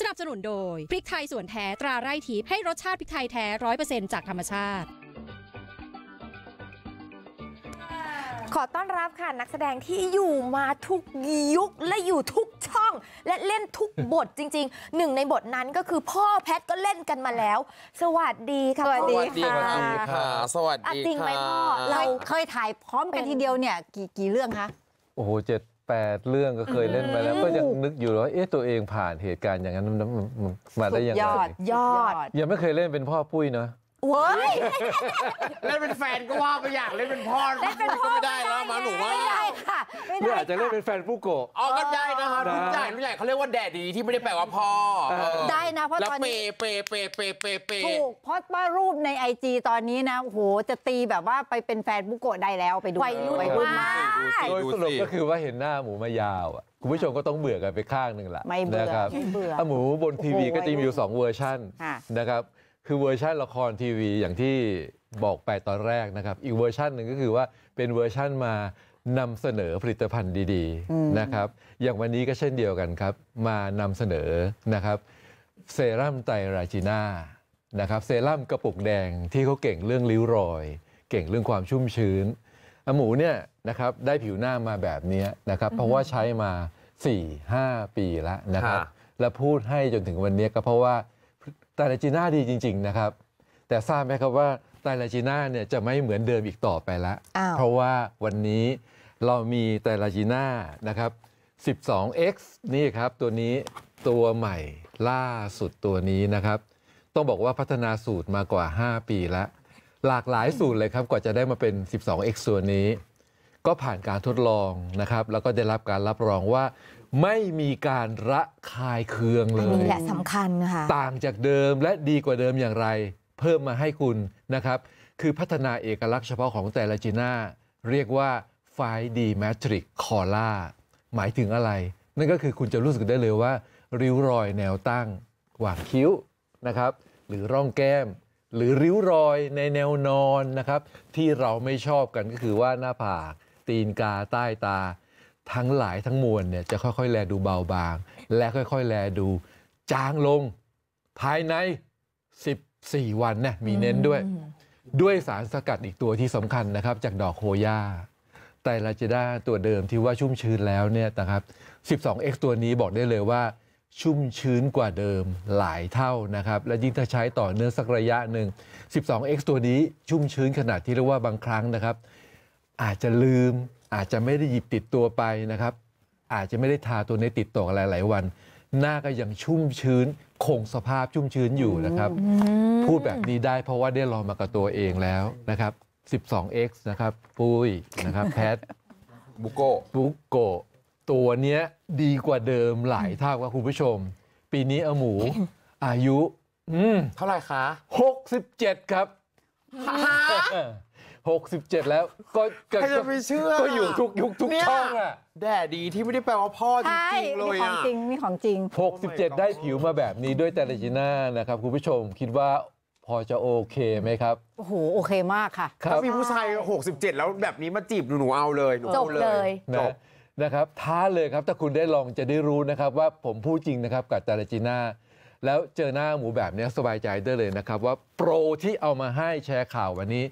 สนับสนุนโดยพริกไทยส่วนแท้ตราไร่ทิพย์ให้รสชาติพริกไทยแท้ร้อยเปอร์เซ็นต์จากธรรมชาติอต้อนรับค่ะนักแสดงที่อยู่มาทุกยุคและอยู่ทุกช่องและเล่นทุกบทจริงๆหนึ่งในบทนั้นก็คือพ่อแพทก็เล่นกันมาแล้ว สวัสดีค่ะ สวัสดีค่ะสวัสดีค่ะจริงไหมพ่อเราเคยถ่ายพร้อมกันทีเดียวเนี่ยกี่กี่เรื่องคะโอ้โหเจ็ดแปดเรื่องก็เคยเล่นมาแล้วก็ยังนึกอยู่ว่าเอ๊ะตัวเองผ่านเหตุการณ์อย่างนั้นมาได้ยังไงยอดยอดยังไม่เคยเล่นเป็นพ่อปุ้ยเนาะเว้ยเล่นเป็นแฟนก็ว่าไปอยากเล่นเป็นพ่อเล่นเป็นพ่อก็ไม่ได้แล้วมาหนูว่าไม่ได้ค่ะไม่ได้อจะเล่นเป็นแฟนผู้โกะอ๋อก็ได้นะคะรุ่นใหญ่รุ่นใหญ่เขาเรียกว่าแดดดีที่ไม่ได้แปลว่าพ่อได้นะเพราะตอนนี้เปเปเปเปเปถูกเพราะว่ารูปในไอจีตอนนี้นะโหจะตีแบบว่าไปเป็นแฟนผู้โกะได้แล้วไปดูไปยูุ่ดมากโดยสรุปก็คือว่าเห็นหน้าหมูมายาวอ่ะคุณผู้ชมก็ต้องเบื่อกันไปข้างหนึ่งละไม่เบื่อนะครับหมูบนทีวีก็จะมีอยู่สองเวอร์ชันนะครับคือเวอร์ชันละครทีวีอย่างที่บอกไปตอนแรกนะครับ อีกเวอร์ชันหนึ่งก็คือว่าเป็นเวอร์ชั่นมานำเสนอผลิตภัณฑ์ดีๆนะครับอย่างวันนี้ก็เช่นเดียวกันครับมานำเสนอนะครับเซรั่มไตรราจิน่านะครับเซรั่มกระปุกแดงที่เขาเก่งเรื่องริ้วรอย เก่งเรื่องความชุ่มชื้นหมูเนี่ยนะครับได้ผิวหน้ามาแบบนี้นะครับเพราะว่าใช้มา4-5ปีแล้วนะครับและพูดให้จนถึงวันนี้ก็เพราะว่าไตรลาจีน่าดีจริง ๆ นะครับ แต่ทราบไหมครับว่าไตรลาจีน่าเนี่ยจะไม่เหมือนเดิมอีกต่อไปแล้ว เพราะว่าวันนี้เรามีไตรลาจีน่านะครับ 12x นี่ครับ ตัวนี้ตัวใหม่ล่าสุดตัวนี้นะครับ ต้องบอกว่าพัฒนาสูตรมากว่า 5 ปีแล้ว หลากหลายสูตรเลยครับกว่าจะได้มาเป็น 12x ตัวนี้ ก็ผ่านการทดลองนะครับแล้วก็ได้รับการรับรองว่าไม่มีการระคายเคืองเลยนี่แหละสำคัญค่ะต่างจากเดิมและดีกว่าเดิมอย่างไร เพิ่มมาให้คุณนะครับ คือพัฒนาเอกลักษณ์เฉพาะของแต่ละจีน่า เรียกว่าไฟดีแมทริกคอล่าหมายถึงอะไร นั่นก็คือคุณจะรู้สึกได้เลยว่า ริ้วรอยแนวตั้ง หว่างคิ้วนะครับ หรือร่องแก้ม หรือริ้วรอยในแนวนอนนะครับ ที่เราไม่ชอบกันก็คือว่าหน้าผากตีนกาใต้ตาทั้งหลายทั้งมวลเนี่ยจะค่อยๆ แลดูเบาบาง และค่อยๆ แลดูจางลง ภายใน 14 วันนะมีเน้นด้วย ด้วยสารสกัดอีกตัวที่สำคัญนะครับ จากดอกโฮย่าไตราเจด้าตัวเดิมที่ว่าชุ่มชื้นแล้วเนี่ยนะครับ 12x ตัวนี้บอกได้เลยว่า ชุ่มชื้นกว่าเดิมหลายเท่านะครับ และยิ่งถ้าใช้ต่อเนื้อสักระยะหนึ่ง 12x ตัวนี้ชุ่มชื้นขนาดที่เรียกว่าบางครั้งนะครับ อาจจะลืมอาจจะไม่ได้หยิบติดตัวไปนะครับ อาจจะไม่ได้ทาตัวนี้ติดต่อหลายๆวัน หน้าก็ยังชุ่มชื้น คงสภาพชุ่มชื้นอยู่นะครับพูดแบบนี้ได้เพราะว่าได้ลองมากับตัวเองแล้วนะครับ 12x นะครับ ปุ้ยนะครับแพทบุโกบุโกตัวเนี้ยดีกว่าเดิมหลายเท่าครับคุณผู้ชม ปีนี้อหมู อายุอืเท่าไหร่คะ 67 ครับ67 แล้วก็ใครจะไปเชื่อก็ อยู่ทุกยุคทุกช่องอ่ะแด่ดีที่ไม่ได้แปลว่าพ่อจใช่ริงเลยมีของจริงมีของจริง 67 ได้ผิวมาแบบนี้ด้วยแต่ละจีน่านะครับคุณผู้ชมคิดว่าพอจะโอเคไหมครับ โอ้โหโอเคมากค่ะถ้ามีผู้ชาย67 แล้วแบบนี้มาจีบหนูหนูเอาเลยจบเลยจนะบนะครับท้าเลยครับ ถ้าคุณได้ลองจะได้รู้นะครับ ว่าผมพูดจริงนะครับกับจารจิน่าแล้วเจอหน้าหมูแบบนี้สบายใจได้เลยนะครับว่าโปรที่เอามาให้แชร์ข่าววันนี้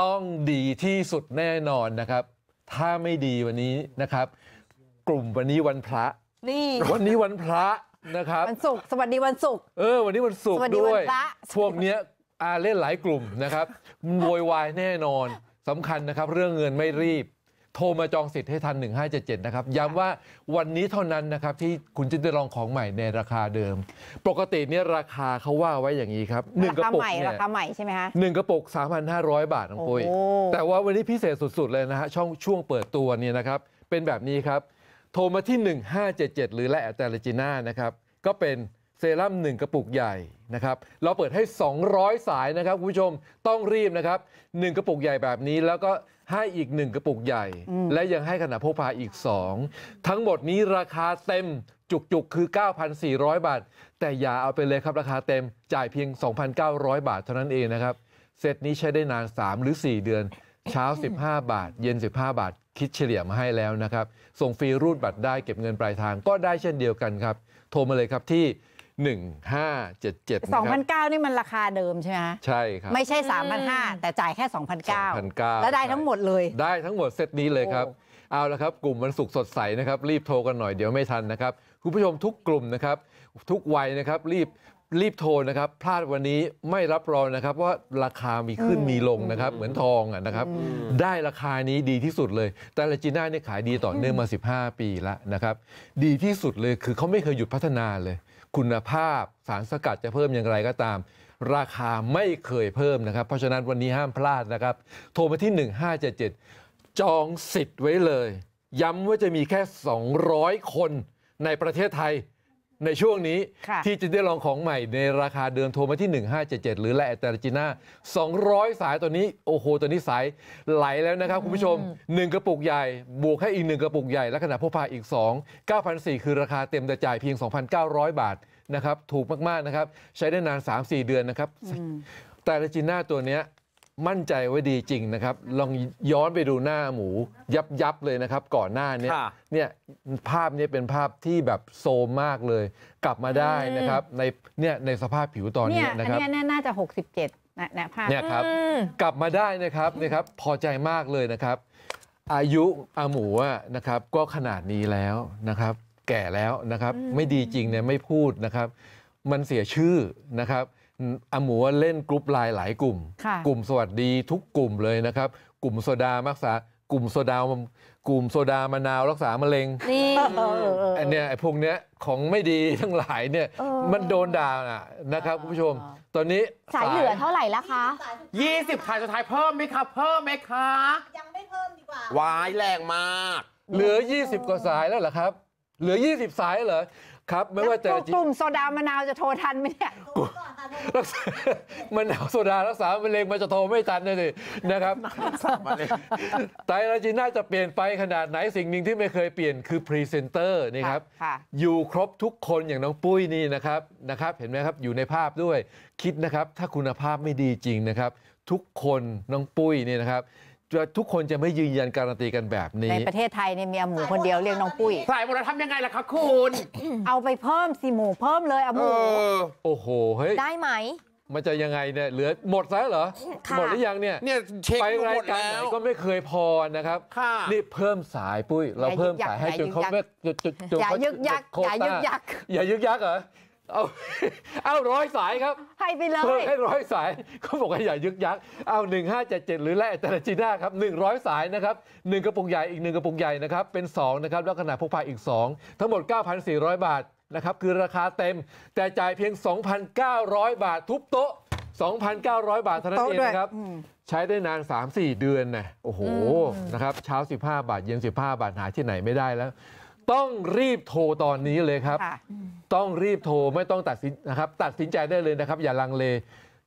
ต้องดีที่สุดแน่นอนนะครับ ถ้าไม่ดีวันนี้นะครับ กลุ่มวันนี้วันพระ นี่ วันนี้วันพระนะครับ วันศุกร์ สวัสดีวันศุกร์ เออ วันนี้วันศุกร์ด้วยพวกเนี้ยอาเล่นหลายกลุ่มนะครับโวยวายแน่นอนสำคัญนะครับเรื่องเงินไม่รีบโทรมาจองสิทธิ์ให้ทัน 1577 นะครับ ย้ำว่าวันนี้เท่านั้นนะครับ ที่คุณจิได้ลองของใหม่ในราคาเดิม ปกติเนี่ยราคาเขาว่าไว้อย่างนี้ครับหนึ่งกระปุกเนี่ยราคาใหม่ใช่ไหมคะหนึ่งกระปุก3,500 บาทน้องปุ้ยแต่ว่าวันนี้พิเศษสุดๆ เลยนะฮะช่องช่วงเปิดตัวเนี่ยนะครับ เป็นแบบนี้ครับ โทรมาที่ 1577 หรือและแอตเลจิน่านะครับ ก็เป็นเซรั่ม1กระปุกใหญ่นะครับเราเปิดให้ 200 สายนะครับคุณผู้ชมต้องรีบนะครับ1กระปุกใหญ่แบบนี้แล้วก็ให้อีกหนึ่งกระปุกใหญ่ และยังให้ขนาดพกพาอีกสองทั้งหมดนี้ราคาเต็มจุกๆ คือ 9,400 บาท แต่อย่าเอาไปเลยครับ ราคาเต็มจ่ายเพียง 2,900 บาท เท่านั้นเองนะครับ เซตนี้ใช้ได้นาน 3 หรือ 4 เดือนเช้า 15 บาท เย็น 15 บาท คิดเฉลี่ยมาให้แล้วนะครับ ส่งฟรีรูดบัตรได้เก็บเงินปลายทาง ก็ได้เช่นเดียวกันครับโทรมาเลยครับที่0 1577 2,009นี่มันราคาเดิมใช่ไหมใช่ครับ ไม่ใช่3 0 0 5แต่จ่ายแค่2,009แล้วได้ทั้งหมดเลยได้ทั้งหมดเซตนี้เลยครับเอาละครับกลุ่มมันสุกสดใสนะครับรีบโทรกันหน่อยเดี๋ยวไม่ทันนะครับคุณผู้ชมทุกกลุ่มนะครับทุกวัยนะครับรีบรีบโทรนะครับพลาดวันนี้ไม่รับรองนะครับว่าราคามีขึ้นมีลงนะครับเหมือนทองอ่ะนะครับได้ราคานี้ดีที่สุดเลยแต่ละจีน่าเนี่ยขายดีต่อเนื่องมา 15 ปีแล้วนะครับดีที่สุดเลยคือเขาไม่เคยหยุดพัฒนาเลยคุณภาพสารสกัดจะเพิ่มอย่างไรก็ตาม ราคาไม่เคยเพิ่มนะครับ เพราะฉะนั้นวันนี้ห้ามพลาดนะครับ โทรมาที่ 1577 จองสิทธิ์ไว้เลย ย้ำว่าจะมีแค่ 200 คนในประเทศไทยในช่วงนี้ที่จะได้ลองของใหม่ ในราคาเดิมโทรมาที่ 1577 หรือแลแอตต์จิน่า200 สายตัวนี้ โอ้โห ตัวนี้สายไหลแล้วนะครับคุณผู้ชม 1 กระปุกใหญ่ บวกให้อีก 1 กระปุกใหญ่และขนาดพกพาอีก 2 9,400 คือราคาเต็มแต่จ่ายเพียง 2,900 บาทนะครับถูกมาก ๆ นะครับ ใช้ได้นาน 3-4 เดือนนะครับแต่ละจิน่าตัวนี้มั่นใจว่าดีจริงนะครับ ลองย้อนไปดูหน้าหมู ยับยับเลยนะครับ ก่อนหน้านี้เนี่ยภาพนี้เป็นภาพที่แบบโซมมากเลย กลับมาได้นะครับในเนี่ยในสภาพผิวตอนนี้นะครับเนี่ยน่าจะ 67 นะนะภาพเนี่ยครับ กลับมาได้นะครับนะครับ พอใจมากเลยนะครับ อายุ อาหมูนะครับ ก็ขนาดนี้แล้วนะครับ แก่แล้วนะครับ ไม่ดีจริงเนี่ยไม่พูดนะครับ มันเสียชื่อนะครับอาหมูเล่นกรุ๊ปไลน์หลายกลุ่มกลุ่มสวัสดีทุกกลุ่มเลยนะครับ กลุ่มโซดามักษากลุ่มโซดา กลุ่มโซดามะนาวรักษามะเร็ง นี่อันเนี้ยไอ้พวกเนี้ยของไม่ดีทั้งหลายเนี่ย มันโดนด่าน่ะนะครับคุณผู้ชม ตอนนี้สายเหลือเท่าไหร่ละคะ 20สายสุดท้ายเพิ่มไหมครับ เพิ่มไหมคะยังไม่เพิ่มดีกว่าวายแรงมาก เหลือ 20 กว่าสายแล้วเหรอครับ เหลือ 20สายเหรอครับไม่ว่าจะกลุ่มโซดามะนาวจะโทรทันไหมเนี่ยมะนาวโซดารักษามะเร็งมันจะโทรไม่ทันเลยนะครับไตรจีน่าจะเปลี่ยนไปขนาดไหนสิ่งหนึ่งที่ไม่เคยเปลี่ยนคือพรีเซนเตอร์นี่ครับอยู่ครบทุกคนอย่างน้องปุ้ยนี่นะครับนะครับ เห็นไหมครับอยู่ในภาพด้วยคิดนะครับ ถ้าคุณภาพไม่ดีจริงนะครับ ทุกคนน้องปุ้ยเนี่ยนะครับทุกคนจะไม่ยืนยันการันตีกันแบบนี้ ในประเทศไทยเนี่ยมีหมูคนเดียวเรียกน้องปุ้ยสายมรธรทำยังไงล่ะคะคุณเอาไปเพิ่มสิหมูเพิ่มเลยอาหมูโอ้โหเฮ้ยได้ไหมมันจะยังไงเนี่ยเหลือหมดซะล้เหรอ หมดหรือยังเนี่ยเนี่ยเช็คไปดหมดกาแล้นวก็ไม่เคยพอนะครับคนี่เพิ่มสายปุ้ยเราเพิ่มสายให้จนเขาไม่จนจนจนอย่าเขายึกยักจนโควอย่าตยึกยัก อย่ายึกยักเหรอเอาเอาร้อยสายครับ ให้ไปเลยเให้ร้อยสายเขาบอกว่าอย่ายึกยักเอาหนึ่งห้าเจ็ดเจ็ดหรือแร่แต่ละจีน่าครับหนึ่งร้อยสายนะครับหนึ่งกระปุกใหญ่ อีกหนึ่งกระปุกใหญ่นะครับ เป็นสองนะครับแล้วขนาดพกพาอีกสองทั้งหมด 9,400 บาทนะครับ คือราคาเต็มแต่จ่ายเพียง 2,900 บาททุบโต๊ะ2,900 บาทเท่านั้นเองนะครับใช้ได้นาน 3-4 เดือนนะโอ้โหนะครับเช้า15 บาท เย็น15 บาทหาที่ไหนไม่ได้แล้วต้องรีบโทรตอนนี้เลยครับ ต้องรีบโทรไม่ต้องตัดสินนะครับตัดสินใจได้เลยนะครับ อย่าลังเล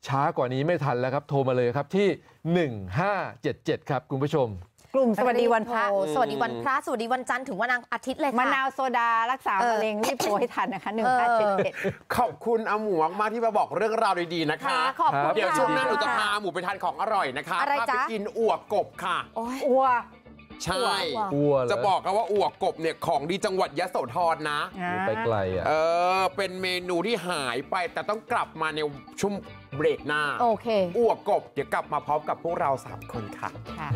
ช้ากว่านี้ไม่ทันแล้วครับ โทรมาเลยครับที่1577ครับคุณผู้ชม กลุ่มสวัสดีวันพระสวัสดีวันพระสวัสดีวันจันทร์ถึงวันอาทิตย์เลยมะนาวโซดา รักษามะเร็งรีบโทรให้ทันนะคะหนึ่งห้าเจ็ดเจ็ดขอบคุณอาหมูมากที่มาบอกเรื่องราวดีๆนะคะขอบคุณเดี๋ยวช่วงหน้าหนูจะพาอาหมูไปทานของอร่อยนะคะพาไปกินอวกกบค่ะอวกวใช่วจะบอกกันว่าอวกกบเนี่ยของดีจังหวัดยะโสธรนะไปไกลอ่ะ เออ เป็นเมนูที่หายไป แต่ต้องกลับมาในช่มเบรกหน้าโอเคอวกกบเดี๋ยวกลับมาพร้อมกับพวกเราสามคนค่ะ ค่ะ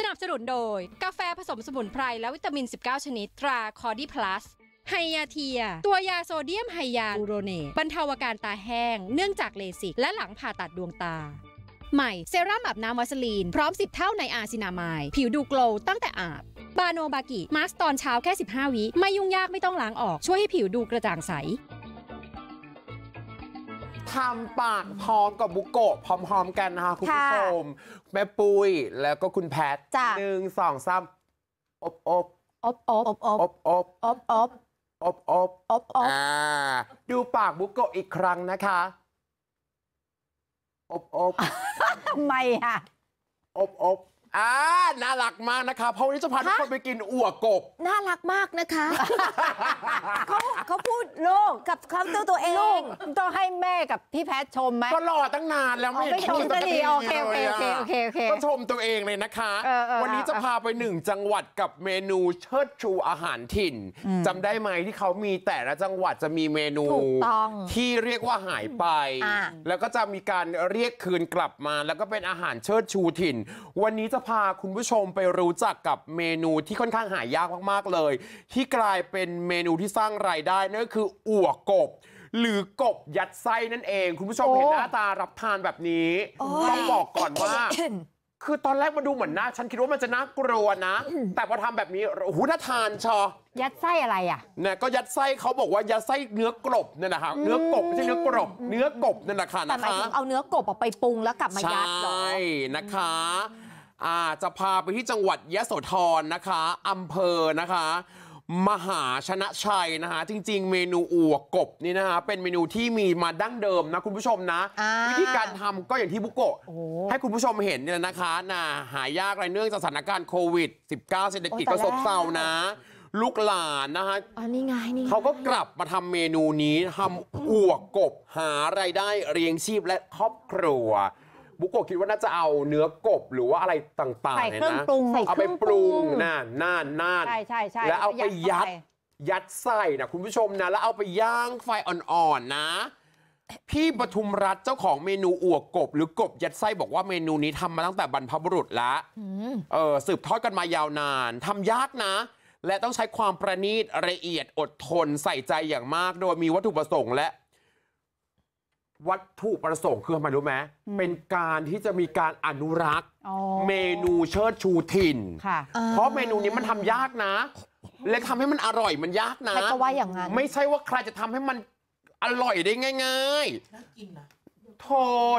สนับสนุนโดยกาแฟผสมสมุนไพรและวิตามิน 19 ชนิดตราคอร์ดีพลัสไฮยาเทีย ตัวยาโซเดียมไฮยาบูโรเนตบรรเทาอาการตาแห้ง เนื่องจากเลสิก และหลังผ่าตัดดวงตา ใหม่เซรั่มอาบน้ำวัสลีนพร้อม10เท่าในอาซินามายผิวดูโกลว์ตั้งแต่อาบ บาโนบากิ มาสตอนเช้าแค่ 15 วิไม่ยุ่งยากไม่ต้องล้างออก ช่วยให้ผิวดูกระจ่างใสทำปากพร้อมกับบุโกะพร้อมๆ กันนะคะคุณผู้ชมแม่ปุ้ยแล้วก็คุณแพทหนึ่งสองสามอบอบอบอบอบอบอบอบอบอบอบอบอบดูปากบุกโกะอีกครั้งนะคะอบอบทำไมอ่ะอบอบอ่าน่ารักมากนะคะเพราะวันนี้จะพาทุกคนไปกินอั่วกบ น่ารักมากนะคะ เขาเขาพูดโลกกับเขาตัวตัวเอง ต้องให้แม่กับพี่แพทชมไหมก็รอตั้งนานแล้วไม่ชมตัวเองโอเคโอเคโอเคโอเคโอเคก็ชมตัวเองเลยนะคะ วันนี้จะพาไปหนึ่งจังหวัดกับเมนูเชิดชู อาหารถิ่น จำได้ไหมที่เขามีแต่ละจังหวัดจะมีเมนู ที่เรียกว่าหายไป แล้วก็จะมีการเรียกคืนกลับมา แล้วก็เป็นอาหารเชิดชูถิ่น วันนี้จะะพาคุณผู้ชมไปรู้จักกับเมนูที่ค่อนข้างหายากมากๆเลย ที่กลายเป็นเมนูที่สร้างรายได้นั่นก็คืออั่วกบ หรือกบยัดไส้นั่นเอง คุณผู้ชมเห็นหน้าตารับทานแบบนี้ต้องบอกก่อนว่าคือตอนแรกมันดูเหมือนน่าฉันคิดว่ามันจะน่ากลัวนะ แต่พอทำแบบนี้โอ้โหน่าทานชอ ยัดไส้อะไรอ่ะเนี่ยก็ยัดไส้เขาบอกว่ายัดไส้เนื้อกรบเนี่ยนะคะเนื้อกบไม่ใช่เนื้อกรบเนื้อกบเนี่ยนะคะแต่นะหมายถึงเอาเนื้อกบออกไปปรุงแล้วกลับมายัดเหรอใช่นะคะอ่าจะพาไปที่จังหวัดยะโสธรนะคะอำเภอนะคะ มหาชนะชัยนะคะจริงๆ เมนูอวกบนี่นะคะเป็นเมนูที่มีมาดั้งเดิมนะ คุณผู้ชมนะ วิธีการทำก็อย่างที่บุกโกะให้คุณผู้ชมเห็นเนี่ยนะคะน่ะหายากไรเนื่องจากสถานการณ์โควิด -19 เศรษฐกิจตก็ซบเซานะ ลูกหลานนะคะนี่ไงนี่เขาก็กลับมาทำเมนูนี้ทำอวกกบ หารายได้เรียงชีพและครอบครัวบุโกะคิดว่าน่าจะเอาเนื้อกบหรือว่าอะไรต่างๆเนี่ยนะใส่เครื่องปรุงเอาไปปรุงน่านน่านน่านใช่ใช่ใช่แล้วเอาไปยัดยัดไส้นะคุณผู้ชมนะ แล้วเอาไปย่างไฟอ่อนๆนะ พี่ปทุมรัฐเจ้าของเมนูอั่วกบ หรือกบยัดไส้บอกว่าเมนูนี้ทำมาตั้งแต่บรรพบุรุษละเออสืบทอดกันมายาวนานทำยากนะ และต้องใช้ความประณีตละเอียดอดทนใส่ใจอย่างมากโดยมีวัตถุประสงค์และวัตถุประสงค์คือทำไมรู้ไหม เป็นการที่จะมีการอนุรักษ์ เมนูเชิดชูถิ่น เพราะเมนูนี้มันทำยากนะ และทำให้มันอร่อยมันยากนะใครก็ว่าอย่างนั้นไม่ใช่ว่าใครจะทำให้มันอร่อยได้ง่ายน่ากินนะโท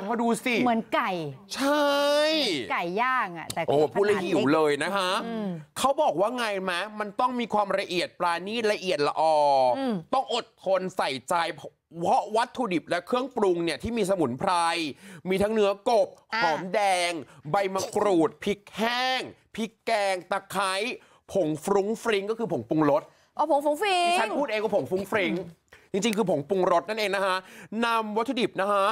เธอดูสิ เหมือนไก่ ใช่ไก่ย่างอ่ะแต่โอ้พูดเล้วหิวเลยนะคะเขาบอกว่าไงไหมมันต้องมีความละเอียดปราณีตละเอียดละอออมต้องอดทนใส่ใจเพราะวัตถุดิบและเครื่องปรุงเนี่ยที่มีสมุนไพรมีทั้งเนื้อกบ หอมแดง ใบมะกรูดพริกแห้งพริกแกงตะไคร้ผงฟรุ้งฟริ้งก็คือผงปรุงรสอ๋อผงฟรุ้งฟริ้งที่ฉันพูดเองก็ผงฟรุ้งฟริ้งจริงๆคือผงปรุงรสนั่นเองนะฮะนำวัตถุดิบนะฮะ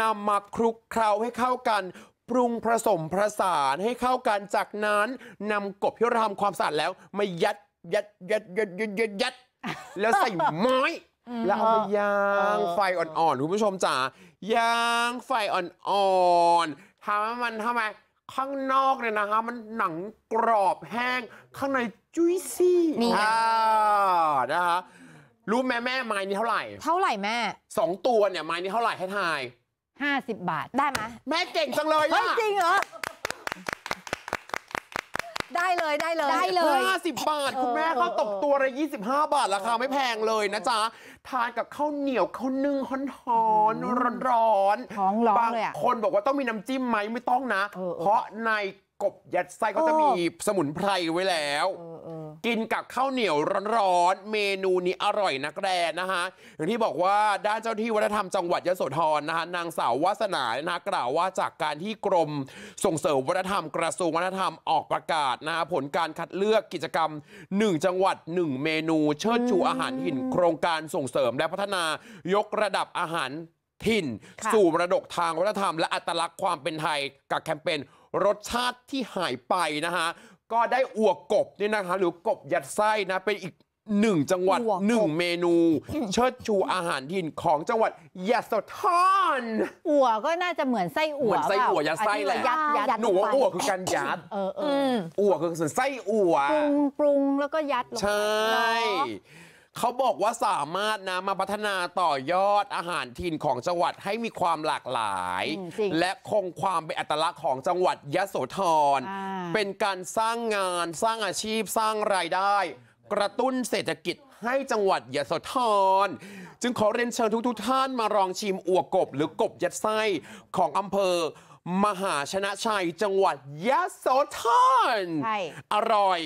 นำมาคลุกเคล้าให้เข้ากัน ปรุงผสมผสานให้เข้ากันจากนั้นนำกบที่เราทำความสะอาดแล้วมายัดยัดยัดยัดยัดยัดแล้วใส่ไม้แล้วเอาไปยางไฟอ่อนๆคุณผู้ชมจ๋ายางไฟอ่อนๆทำให้มันทำไม ข้างนอกเนี่ยนะคะมันหนังกรอบแห้ง ข้างในจุ้ยซี่นี่นะคะ รู้แม่แม่ไม้นี้เท่าไหร่ เท่าไหร่แม่ สองตัวเนี่ยไม้นี้เท่าไหร่ให้ทายห้าสิบบาทได้ไหมแม่เก่งจังเลยเฮยจริงเหรอได้เลยได้เลยได้เลยสิบาท คุณแม่ข้าวตกตัวละยี่สิบห้าบาทราคาไม่แพงเลยนะจ๊ะ ทานกับข้าวเหนียวข้าวนึ่งฮ้อนๆร้อนๆท้องร้องบางเลยคนบอกว่าต้องมีน้ำจิ้มไหมไม่ต้องนะ เพราะในกบยัดไส้เขาจะมีสมุนไพรไว้แล้วเออกินกับข้าวเหนียวร้อนๆ เมนูนี้อร่อยนักแรนะคะอย่างที่บอกว่าด้านเจ้าที่วัฒนธรรมจังหวัดยโสธรนะคะนางสาววาสนานะกล่าวว่าจากการที่กรมส่งเสริมวัฒนธรรมกระทรวงวัฒนธรรมออกประกาศนะ ผลการคัดเลือกกิจกรรม 1 จังหวัด 1 เมนู เชิดชูอาหารหินโครงการส่งเสริมและพัฒนายกระดับอาหารถิ่น สู่ระดกทางวัฒนธรรมและอัตลักษณ์ความเป็นไทย กับแคมเปญรสชาติที่หายไปนะฮะก็ได้อวกบนี่นะคะ หรือกบยัดไส้นะเป็นอีกหนึ่งจังหวัดหนึ่งเมนู เชิดชูอาหารถิ่นของจังหวัดยะโสธรอัวก็น่าจะเหมือนไส้อัวเหมือนไส้อัวยัดไส้แหละดหนูว่าอัวคือการยัดเอออัวคือส่วนไส้อัวปรุงปรุงแล้วก็ยัดลงใช่เขาบอกว่าสามารถนะมาพัฒนาต่อยอดอาหารถิ่นของจังหวัดให้มีความหลากหลาย และคงความเป็นอัตลักษณ์ของจังหวัดยะโสธรเป็นการสร้างงานสร้างอาชีพสร้างรายได้ กระตุ้นเศรษฐกิจให้จังหวัดยะโสธรจึงขอเรียนเชิญทุกทท่านมาลองชิมอัวกบหรือกบยัดไส้ของอำเภอ มหาชนะชัยจังหวัดยะโสธรอร่อย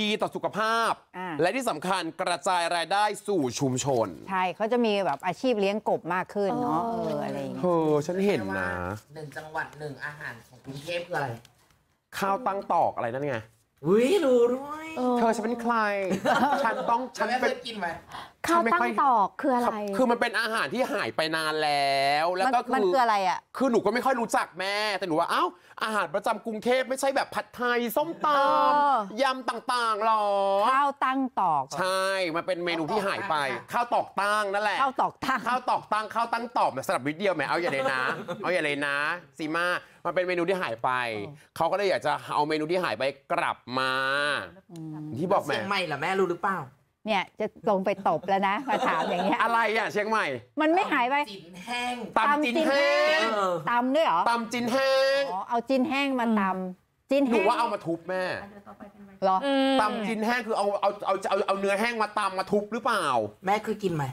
ดีต่อสุขภาพ และที่สำคัญกระจายรายได้สู่ชุมชน ใช่ เขาจะมีแบบอาชีพเลี้ยงกบมากขึ้นเนาะ เออ อะไรอย่างเงี้ยเออ ฉันเห็นนะ หนึ่งจังหวัดหนึ่งอาหารของกรุงเทพคืออะไรข้าวตั้งตอกอะไรนั่นไงอุ้ยรู้ด้วยเธอฉันเป็นใคร ฉันต้อง ฉันไเป็นกินไหมข้าวตั้งตอกคืออะไร คือมันเป็นอาหารที่หายไปนานแล้ว แล้วก็คก็มันคืออะไรอ่ะคือหนูก็ไม่ค่อยรู้จักแม่ แต่หนูว่าเอ้าอาหารประจำกรุงเทพไม่ใช่แบบผัดไทยส้มตำยำต่างๆหรอ ข้าวตั้งตอก ใช่มันเป็นเมนูที่หายไป ข้าวตอกตั้งนั่นแหละ ข้าวตอกตั้งข้าวตอกตั้ง ข้าวตั้งตอกแบบสลับวิดเดียวแหมเอาอย่าเลยนะ เอาอย่าเลยนะซีมามันเป็นเมนูที่หายไป เขาก็เลยอยากจะเอาเมนูที่หายไปกลับมา ที่บอกแม่เชียงใหม่เหรอ แม่รู้หรือเปล่าเนี่ยจะลงไปตบแล้วนะมาถามอย่างเงี้ยอะไรอ่ะเชียงใหม่ มันไม่หายไปจินแห้งตำจินแห้งตำด้วยเหรอตำจินแห้งอ๋อเอาจินแห้งมาตำจินหแห้นูว่าเอามาทุบแม่เหรอตำจินแห้งคือเอาเอาเอาเอาเอาเนื้อแห้งมาตำมาทุบหรือเปล่า แม่เคยกินไหม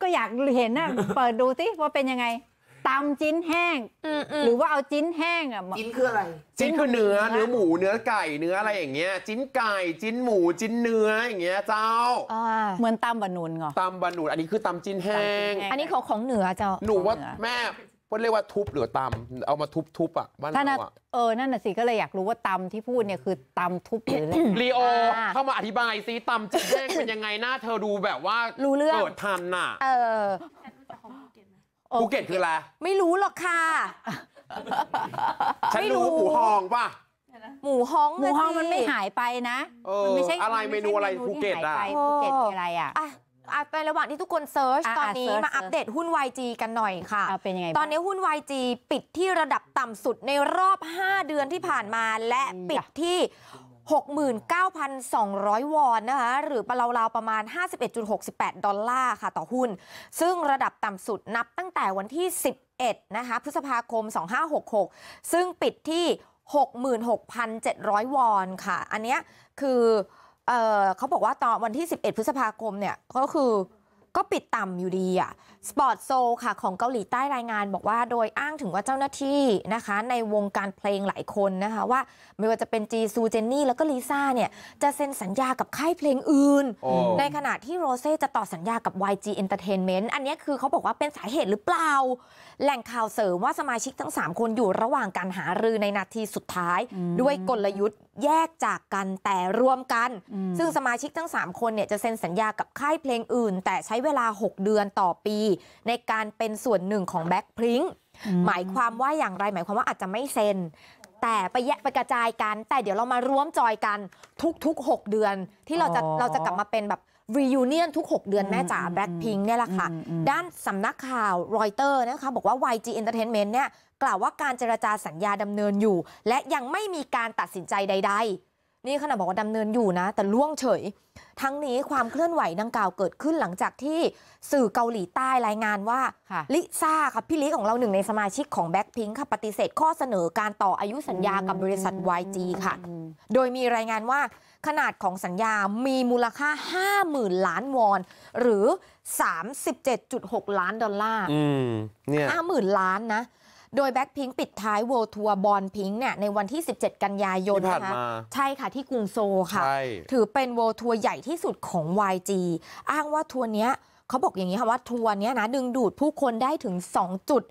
ก็อยากเห็นน่ะเปิดดูสิว่าเป็นยังไงตำจิ้นแห้งหรือว่าเอาจิ้นแห้งอ่ะจิ้นคืออะไร จิ้นคือเนื้อเนื้อหมูเนื้อไก่เนื้ออะไรอย่างเงี้ย จิ้นไก่จิ้นหมูจิ้นเนื้ออย่างเงี้ยเจ้าเหมือนตำบะนุนเหรอตำบะนุนอันนี้คือตำจิ้นแห้ง อันนี้ของของเหนือเจ้าหนูว่าแม่เรียกว่าทุบหรือตำเอามาทุบทุบอ่ะบ้านเราอ่ะเออนั่นน่ะสิก็เลยอยากรู้ว่าตำที่พูดเนี่ยคือตำทุบหรืออะไรลีโอเข้ามาอธิบายซิตำจิ้นแห้งเป็นยังไงหน้าเธอดูแบบว่ารู้เรื่องเกิดทันน่ะเออภูเก็ตคืออะไรไม่รู้หรอกค่ะฉันรู้หมู้องป่ะหมูห้องหมูห้องมันไม่หายไปนะมันไม่ใช่อะไรเมนูอะไรภูเก็ตอะภูเก็ตคือะไรอ่ะอ่ะในระหว่างที่ทุกคนเซิร์ชตอนนี้มาอัปเดตหุ้น YG กันหน่อยค่ะเเป็นยังไงตอนนี้หุ้น YG ปิดที่ระดับต่ำสุดในรอบ 5 เดือนที่ผ่านมาและปิดที่69,200 วอนนะคะหรือประราวๆประมาณ 51.68 ดอลลาร์ค่ะต่อหุ้น ซึ่งระดับต่ำสุดนับตั้งแต่วันที่ 11นะคะพฤษภาคม 2566 ซึ่งปิดที่ 66,700 วอนค่ะ อันนี้คือเออเขาบอกว่าตอนวันที่ 11 พฤษภาคมเนี่ยก็คือก็ปิดต่ำอยู่ดีอ่ะสปอร์ตโซลค่ะของเกาหลีใต้รายงานบอกว่าโดยอ้างถึงว่าเจ้าหน้าที่นะคะในวงการเพลงหลายคนนะคะว่าไม่ว่าจะเป็นจีซูเจนนี่แล้วก็ลิซ่าเนี่ยจะเซ็นสัญญากับค่ายเพลงอื่น ในขณะที่โรเซ่จะต่อสัญญากับ YG Entertainment อันนี้คือเขาบอกว่าเป็นสาเหตุหรือเปล่า แหล่งข่าวเสริมว่าสมาชิกทั้ง 3 คนอยู่ระหว่างการหารือในนาทีสุดท้าย ด้วยกลยุทธ์แยกจากกันแต่รวมกัน ซึ่งสมาชิกทั้ง 3 คนเนี่ยจะเซ็นสัญญากับค่ายเพลงอื่น แต่ใช้เวลา 6 เดือนต่อปีในการเป็นส่วนหนึ่งของแบ็คพลิงหมายความว่าอย่างไร หมายความว่าอาจจะไม่เซ็น แต่ไปแยกไปกระจายกัน แต่เดี๋ยวเรามาร่วมจอยกันทุกๆ 6 เดือน ที่เราจะเราจะกลับมาเป็นแบบรีวิเนียนทุก 6 เดือนแม่จ๋าแบล็คพิงเนี่ยแหละค่ะ ด้านสำนักข่าวรอยเตอร์นะคะบอกว่า YG Entertainment เนี่ย กล่าวว่าการเจรจาสัญญาดำเนินอยู่ และยังไม่มีการตัดสินใจใด ๆนี่ขณะบอกว่าดำเนินอยู่นะ แต่ล่วงเฉย ทั้งนี้ความเคลื่อนไหวดังกล่าวเกิดขึ้นหลังจากที่สื่อเกาหลีใต้รายงานว่า ลิซ่าค่ะพี่ลิของเราหนึ่งในสมาชิกของแบ็คพิงค์ค่ะปฏิเสธข้อเสนอการต่ออายุสัญญากับบริษัท YG ค่ะ โดยมีรายงานว่าขนาดของสัญญา มีมูลค่า 50,000 ล้านวอน หรือ 37.6 ล้านดอลลาร์อืมเนี่ย50,000ล้านนะโดยแบ็คพิงค์ปิดท้ายโวทัวร์บอลพิงค์เนี่ยในวันที่ 17 กันยายนนะคะใช่ค่ะที่กรุงโซ ค่ะ ถือเป็นโวทัวร์ใหญ่ที่สุดของ YG อ้างว่าทัวร์เนี้ยเขาบอกอย่างนี้ค่ะ ว่าทัวร์นี้นะดึงดูดผู้คนได้ถึง2จุด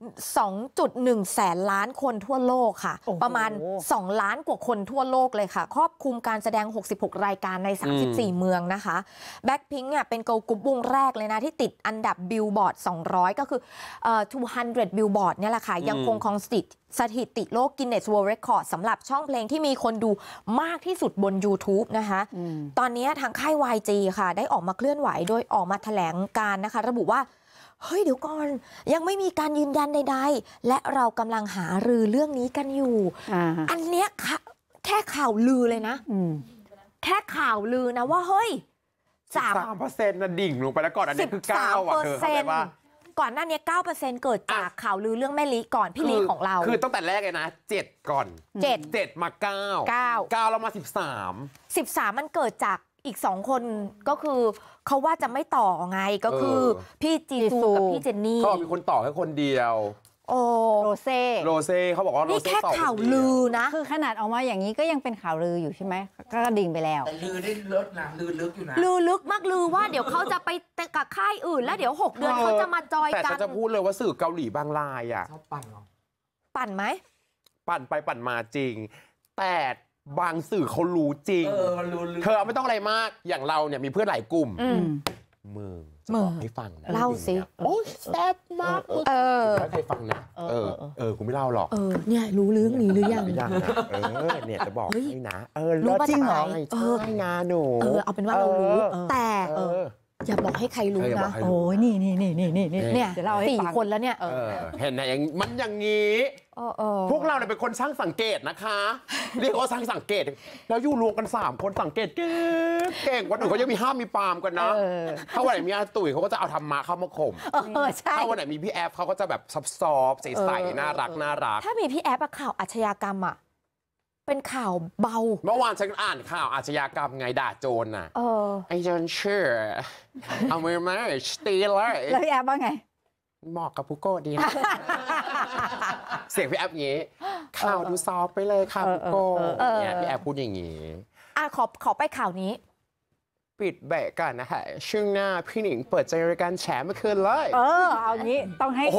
2.1แสนล้านคนทั่วโลกค่ะ ประมาณ 2 ล้านกว่าคนทั่วโลกเลยค่ะ ครอบคลุมการแสดง 66 รายการใน 34 เมืองนะคะแบ็คพิงค์เนี่ยเป็นเกิลกรุ๊ปวงแรกเลยนะ ที่ติดอันดับบิลบอร์ด200 ก็คือเอ่อ200บิลบอร์ดเนี่ยแหละค่ะ ยังคงของสติสถิติโลกกินเนสเวิลด์เรคคอร์ดสำหรับช่องเพลงที่มีคนดูมากที่สุดบน YouTube นะคะ ตอนนี้ทางค่าย YG ค่ะ ได้ออกมาเคลื่อนไหว โดยออกมาแถลงการนะคะ ระบุว่าเฮ้ยเดี๋ยวก่อนยังไม่มีการยืนยันใดๆและเรากำลังหารือเรื่องนี้กันอยู่อันเนี้ยแค่ข่าวลือเลยนะแค่ข่าวลือนะว่าเฮ้ยสามเปอร์เซ็นต์นะดิ่งลงไปแล้วก่อนอันนี้คือเก้าอ่ะเธอเข้าใจว่า ก่อนหน้านี้เก้าเปอร์เซ็นต์เกิดจากข่าวลือเรื่องแม่ลีก่อนพี่ลีของเราคือตั้งแต่แรกเลยนะเจ็ดก่อนเจ็ดเจ็ดมาเก้าเก้าเก้าแล้วมาสิบสามสิบสามมันเกิดจากอีกสองคนก็คือเขาว่าจะไม่ต่อไงก็คือ พี่จีซู กับพี่เจนนี่ก็มีคนต่อแค่คนเดียว โอโรเซ่โรเซ่เขาบอกว่ารนี่แค่ข่าวคลือนะ คือ ขนาดออกมาอย่างนี้ก็ยังเป็นข่าวลืออยู่ใช่ไหมก็ดิ่งไปแล้วแต่ลือได้ลดนะลือลึกอยู่นะลือลึกมากลือว่าเดี๋ยวเขาจะไปกับค่ายอื่น แล้วเดี๋ยว6เดือนเขาจะมาจอยแต่กันแต่จะพูดเลยว่าสื่อเกาหลีบางรายอ่ะชอบปั่นหรอปั่นไหมปั่นไปปั่นมาจริงแต่บางสื่อเขารู้จริงเออรู้เธอไม่ต้องอะไรมาก อย่างเราเนี่ยมีเพื่อนหลายกลุ่มมืมจะบอกให้ฟังนะเล่าสิ โอ้ยแซ่บมาก เออให้ใครฟังนะ เออ เออคุณไม่เล่าหรอก เออเนี่ย รู้เรื่องนี้หรือยังยังนะ เออ เนี่ยจะบอกให้นะ เออรู้จริงเไหนเออใช่นาหนู เออ เอาเป็นว่าเรารู้ เออ แต่ เออ อย่าบอกให้ใครรู้บอนะกให้รู้โอ้ยนี่นี่นี่นี่นี่เนี่ยเดี๋ยวเาสี่คนแล้วเนี่ย เออ เห็นไหมองมันอย่างนี้พวกเราเนี่ยเป็นคนช่างสังเกตนะคะเรียกว่าช่างสังเกตแล้วอยู่รวมกัน3คนสังเกตเก่งเก่งวันอื่นเขายังมีห้ามมีปามกันนะถ้าวันไหนมีอาตุ๋ยเขาก็จะเอาธรรมะเข้ามาข่มถ้าวันไหนมีพี่แอฟเขาก็จะแบบซับซอใสๆน่ารักน่ารัก ถ้ามีพี่แอฟข่าวอาชญากรรมอ่ะเป็นข่าวเบาเมื่อวานฉันอ่านข่าวอาชญากรรมไงด่าโจรน่ะไอ้โจรเชื่อเอามไหมสตีลเลยแล้วพี่แอฟว่าไงเหมาะกับผู้โก้ดี เสียงพี่แอฟอย่างี้ ข่าวดูซอฟไปเลยค่ะผู้โก้เนี่ยพี่แอฟพูดอย่างงี้อ่ะขอขอไปข่าวนี้ ปิดแบกกันนะฮะช่วงหน้าพี่หนิงเปิดใจรายการแฉเมื่อคืนเลย เออ เอางี้ต้องให้โอ้โห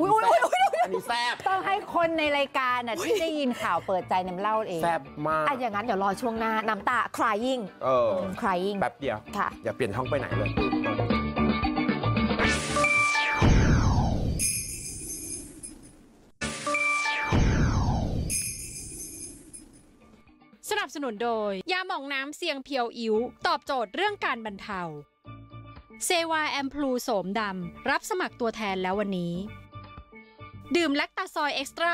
อุ้ยอุ้ยอุ้ยอุ้ยอุ้แซบต้องให้คนในรายการน่ะที่ได้ยินข่าวเปิดใจนำเล่าเองแซบมากอ่ะอย่างนั้นเดี๋ยวรอช่วงหน้าน้ำตา crying เออ crying แบบเดียวค่ะอย่าเปลี่ยนห้องไปไหนเลยสนุนโดยยาหม่องน้ำเสียงเพียวอิ๋วตอบโจทย์เรื่องการบรรเทาเซวาแอมพลูโสมดำรับสมัครตัวแทนแล้ววันนี้ ดื่มแลคตาซอยเอ็กซ์ตร้า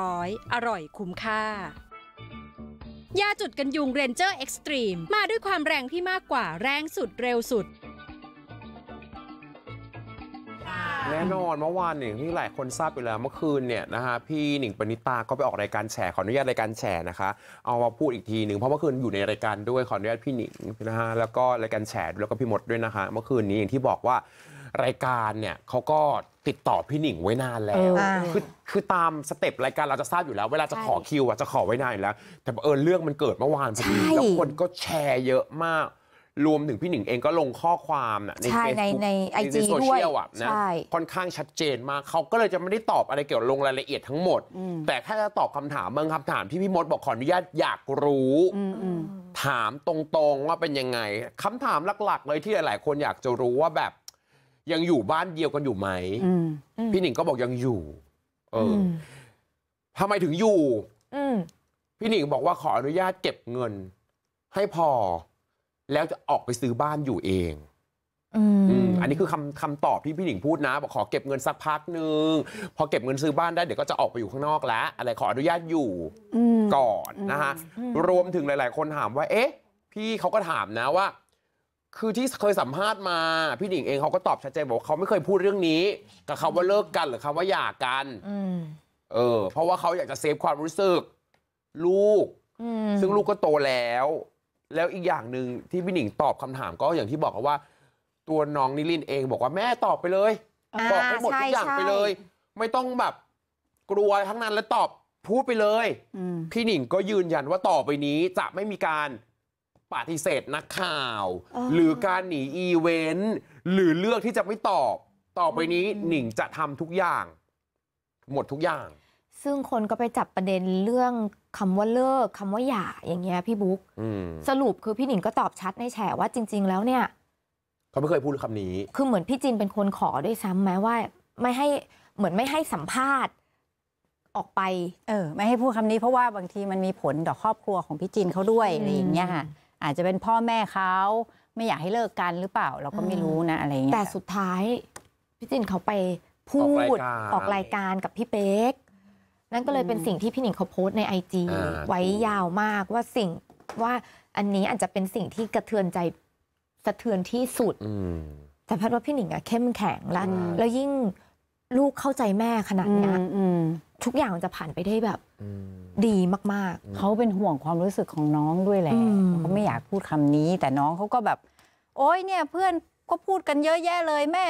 300 อร่อยคุ้มค่ายาจุดกันยุงเรนเจอร์เอ็กซ์ตรีม มาด้วยความแรงที่มากกว่า แรงสุดเร็วสุดแน่นอนเมื่อวานเนี่ยที่หลายคนทราบอยู่แล้วเมื่อคืนเนี่ยนะฮะพี่หนิงปณิตาก็ไปออกรายการแฉขออนุญาตรายการแฉนะคะ เอามาพูดอีกทีหนึ่งเพราะเมื่อคืนอยู่ในรายการด้วยขออนุญาตพี่หนิงนะฮะแล้วก็รายการแฉแล้วก็พี่มดด้วยนะคะ เมื่อคืนนี้อย่างที่บอกว่ารายการเนี่ยเขาก็ติดต่อพี่หนิงไว้นานแล้วคือคือตามสเต็ปรายการเราจะทราบอยู่แล้ว เวลาจะขอคิวอะจะขอไว้นานแล้ว แต่เออเรื่องมันเกิดเมื่อวานพอดีแล้วคนก็แชร์เยอะมากรวมถึงพี่หนิงเองก็ลงข้อความนะในใในในโซเชียลด้วยอ่ะนะค่อนข้างชัดเจนมาก เขาก็เลยจะไม่ได้ตอบอะไรเกี่ยวกับลงรายละเอียดทั้งหมด แต่ถ้าจะตอบคำถามบางคำถามที่พี่มดบอกขออนุญาตอยากรู้ถามตรงๆว่าเป็นยังไงคำถามหลัก ๆ เลยที่หลายๆคนอยากจะรู้ว่าแบบ ยังอยู่บ้านเดียวกันอยู่ไหมมพี่หนิงก็บอกยังอยู่ เออทำไมถึงอยู่ อืพี่หนิงบอกว่าขออนุญาตเก็บเงิน ให้พอแล้วจะออกไปซื้อบ้านอยู่เองอันนี้คือคำคำตอบที่พี่หนิงพูดนะบอกขอเก็บเงินสักพักหนึ่ง พอเก็บเงินซื้อบ้านได้เดี๋ยวก็จะออกไปอยู่ข้างนอกแล้ว อะไรขออนุญาตอยู่ก่อนนะฮะรวมถึงหลาย ๆ คนถามว่า เอ๊ะ พี่เขาก็ถามนะว่า คือที่เคยสัมภาษณ์มา พี่หนิงเองเขาก็ตอบชัดเจนบอกเขาไม่เคยพูดเรื่องนี้กับคาว่าเลิกกันหรือคาว่าหย่ากันเออเพราะว่าเขาอยากจะเซฟความรู้สึก ลูกซึ่งลูกก็โตแล้วแล้วอีกอย่างหนึ่งที่พี่หนิงตอบคำถามก็อย่างที่บอกว่า ตัวน้องนิลินเองบอกว่าแม่ตอบไปเลยอบอกให้หมดทุกอย่างไปเลย ไม่ต้องแบบกลัวทั้งนั้นแล้วตอบพูดไปเลยอพี่หนิงก็ยืนยันว่าต่อไปนี้จะไม่มีการปฏิเสธนักข่าว หรือการหนีอีเวนต์หรือเลือกที่จะไม่ตอบต่อไปนี้ หนิงจะทำทุกอย่าง หมดทุกอย่างซึ่งคนก็ไปจับประเด็นเรื่องคำว่าเลิกคำว่าหย่าอย่างเงี้ย พี่บุ๊คสรุปคือพี่หนิงก็ตอบชัดในแฉว่าจริงๆแล้วเนี่ยเขาไม่เคยพูดคำนี้ คือเหมือนพี่จินเป็นคนขอด้วยซ้ำไหมว่า ไม่ให้เหมือนไม่ให้สัมภาษณ์ ออกไป เออ ไม่ให้พูดคำนี้ เพราะว่าบางทีมันมีผลต่อครอบครัวของพี่จินเขาด้วยอะไรอย่างเงี้ยค่ะอาจจะเป็นพ่อแม่เขาไม่อยากให้เลิกกันหรือเปล่า เราก็ไม่รู้นะอะไรเงี้ยแต่สุดท้ายพี่จินเขาไปพูดออกรายการกับพี่เป๊กนั่นก็เลยเป็นสิ่งที่พี่หนิงเขาโพสต์ในไอจีไว้ยาวมากว่าสิ่งว่าอันนี้อาจจะเป็นสิ่งที่กระเทือนใจสะเทือนที่สุด แต่พัดว่าพี่หนิงอะเข้มแข็งแล้วแล้วยิ่งลูกเข้าใจแม่ขนาดนี้ทุกอย่างจะผ่านไปได้แบบดีมากๆ เขาเป็นห่วงความรู้สึกของน้องด้วยแหละเขาไม่อยากพูดคำนี้ แต่น้องเขาก็แบบ โอ้ยเนี่ย เพื่อนก็พูดกันเยอะแยะเลยแม่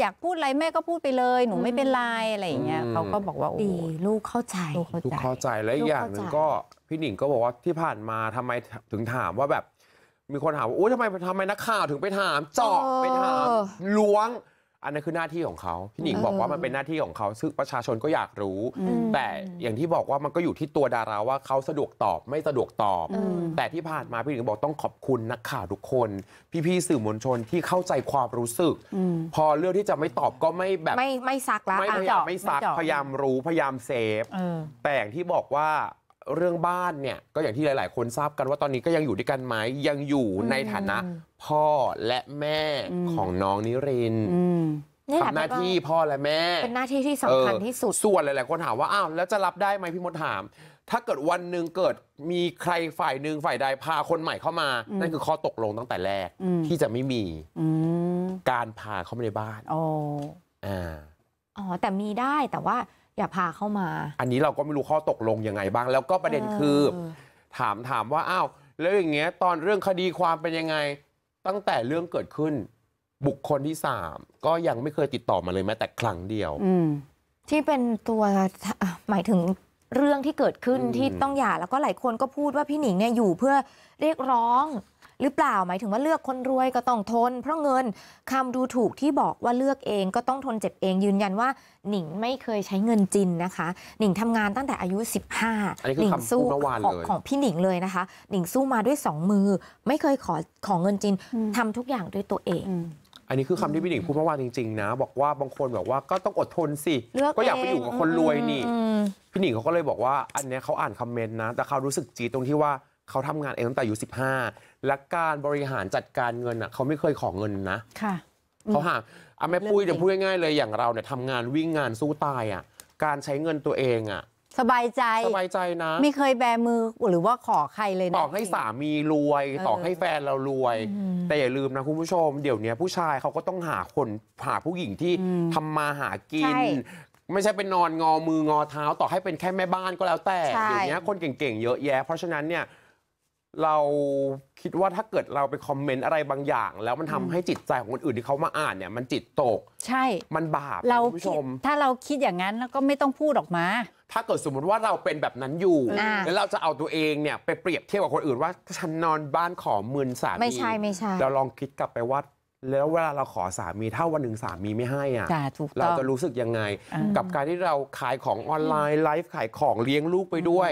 อยากพูดอะไรแม่ก็พูดไปเลย หนูไม่เป็นไรอะไรอย่างเงี้ยเขาก็บอกว่าดีลูกเข้าใจลูกเข้าใจเข้าใจและอีกอย่างหนึ่งก็พี่หนิงก็บอกว่าที่ผ่านมาทำไมถึงถามว่าแบบมีคนถามว่าโอ้ทำไมทำไมนักข่าวถึงไปถาม เจาะไปถามล้วงอันนั้นคือหน้าที่ของเขา พี่หนิงบอกว่ามันเป็นหน้าที่ของเขา ซึ่งประชาชนก็อยากรู้ แต่อย่างที่บอกว่ามันก็อยู่ที่ตัวดาราว่าเขาสะดวกตอบไม่สะดวกตอบ แต่ที่ผ่านมาพี่หนิงบอกต้องขอบคุณนักข่าวทุกคน พี่ๆสื่อมวลชนที่เข้าใจความรู้สึก พอเลือกที่จะไม่ตอบก็ไม่แบบไม่ไม่ซักละไม่พยายามไม่ซักพยายามรู้พยายามเซฟแต่อย่างที่บอกว่าเรื่องบ้านเนี่ยก็อย่างที่หลาย ๆ คนทราบกัน ว่าตอนนี้ก็ยังอยู่ด้วยกันไหมยังอยู่ในฐานะ พ่อและแม่ของน้องนิรินทำหน้าที่พ่อและแม่เป็นหน้าที่ที่สำคัญที่สุดส่วนหลายๆคนถามว่าอ้าวแล้วจะรับได้ไหมพี่มดถาม ถ้าเกิดวันหนึ่งเกิดมีใครฝ่ายหนึ่งฝ่ายใดพาคนใหม่เข้ามา นั่นคือข้อตกลงตั้งแต่แรก ที่จะไม่มีอการพาเข้ามาในบ้านอ๋ออ๋อแต่มีได้แต่ว่าอย่าพาเข้ามา อันนี้เราก็ไม่รู้ข้อตกลง ยังไงบ้าง แล้วก็ประเด็นคือถามถามว่าอ้าวแล้วอย่างเงี้ยตอนเรื่องคดีความเป็นยังไง ตั้งแต่เรื่องเกิดขึ้นบุคคลที่สามก็ยังไม่เคยติดต่อมาเลยแม้แต่ครั้งเดียวที่เป็นตัวหมายถึงเรื่องที่เกิดขึ้นที่ต้องหย่าแล้วก็หลายคนก็พูดว่าพี่หนิงเนี่ยอยู่เพื่อเรียกร้องหรือเปล่าหมายถึงว่าเลือกคนรวยก็ต้องทนเพราะเงิน คำดูถูกที่บอกว่าเลือกเอง ก็ต้องทนเจ็บเอง ยืนยันว่าหนิงไม่เคยใช้เงินจินนะคะ หนิงทำงานตั้งแต่อายุ 15หนิงสู้ของของพี่หนิงเลยนะคะ หนิงสู้มาด้วย 2มือ ไม่เคยขอของเงินจินทำทุกอย่างด้วยตัวเอง อันนี้คือคำที่พี่หนิงพูดเมื่อวานจริงๆนะ บอกว่าบางคนแบบว่าก็ต้องอดทนสิ ก็อยากไปอยู่กับคนรวยนี่พี่หนิงเขาก็เลยบอกว่าอันนี้เขาอ่านคอมเมนต์นะแต่เขารู้สึกจีตรงที่ว่าเขาทำงานเองตั้งแต่อายุ้าและการบริหารจัดการเงินอ่ะเขาไม่เคยขอเงินนะค่ะเขาหาอาแม่ปุ้ยเดี๋ยวพูดง่ายๆ เลยอย่างเราเนี่ยทำงานวิ่งงานสู้ตายอ่ะการใช้เงินตัวเองอ่ะสบายใจสบายใจนะไม่เคยแบมือหรือว่าขอใครเลยนะต่อให้สามีรวยต่อให้แฟนเรารวย แต่อย่าลืมนะคุณผู้ชม เดี๋ยวนี้ผู้ชายเขาก็ต้องหาคนหาผู้หญิงที่ทำทำมาหากิน ไม่ใช่เป็นนอนงอมืองอเท้าต่อให้เป็นแค่แม่บ้านก็แล้วแต่เดี๋ยวนี้คนเก่งๆเยอะแยะเพราะฉะนั้นเนี่ยเราคิดว่าถ้าเกิดเราไปคอมเมนต์อะไรบางอย่าง แล้วมันทำให้จิตใจของคนอื่นที่เขามาอ่านเนี่ย มันจิตตก ใช่มันบาปเราคุณผู้ิชดมถ้าเราคิดอย่างนั้นแล้วก็ไม่ต้องพูดออกมา ถ้าเกิดสมมติว่าเราเป็นแบบนั้นอยู่แล้วเราจะเอาตัวเองเนี่ยไปเปรียบเทียบกับคนอื่นว่าฉันนอนบ้านขอหมื่นสามีไม่ใช่ไม่ใช่เราลองคิดกลับไปว่าแล้วเวลาเราขอสามีถ้าวันหนึ่งสามีไม่ให้อ่ะเราจะรู้สึกยังไง กับการที่เราขายของออนไลน์ไลฟ์ขายของเลี้ยงลูกไปด้วย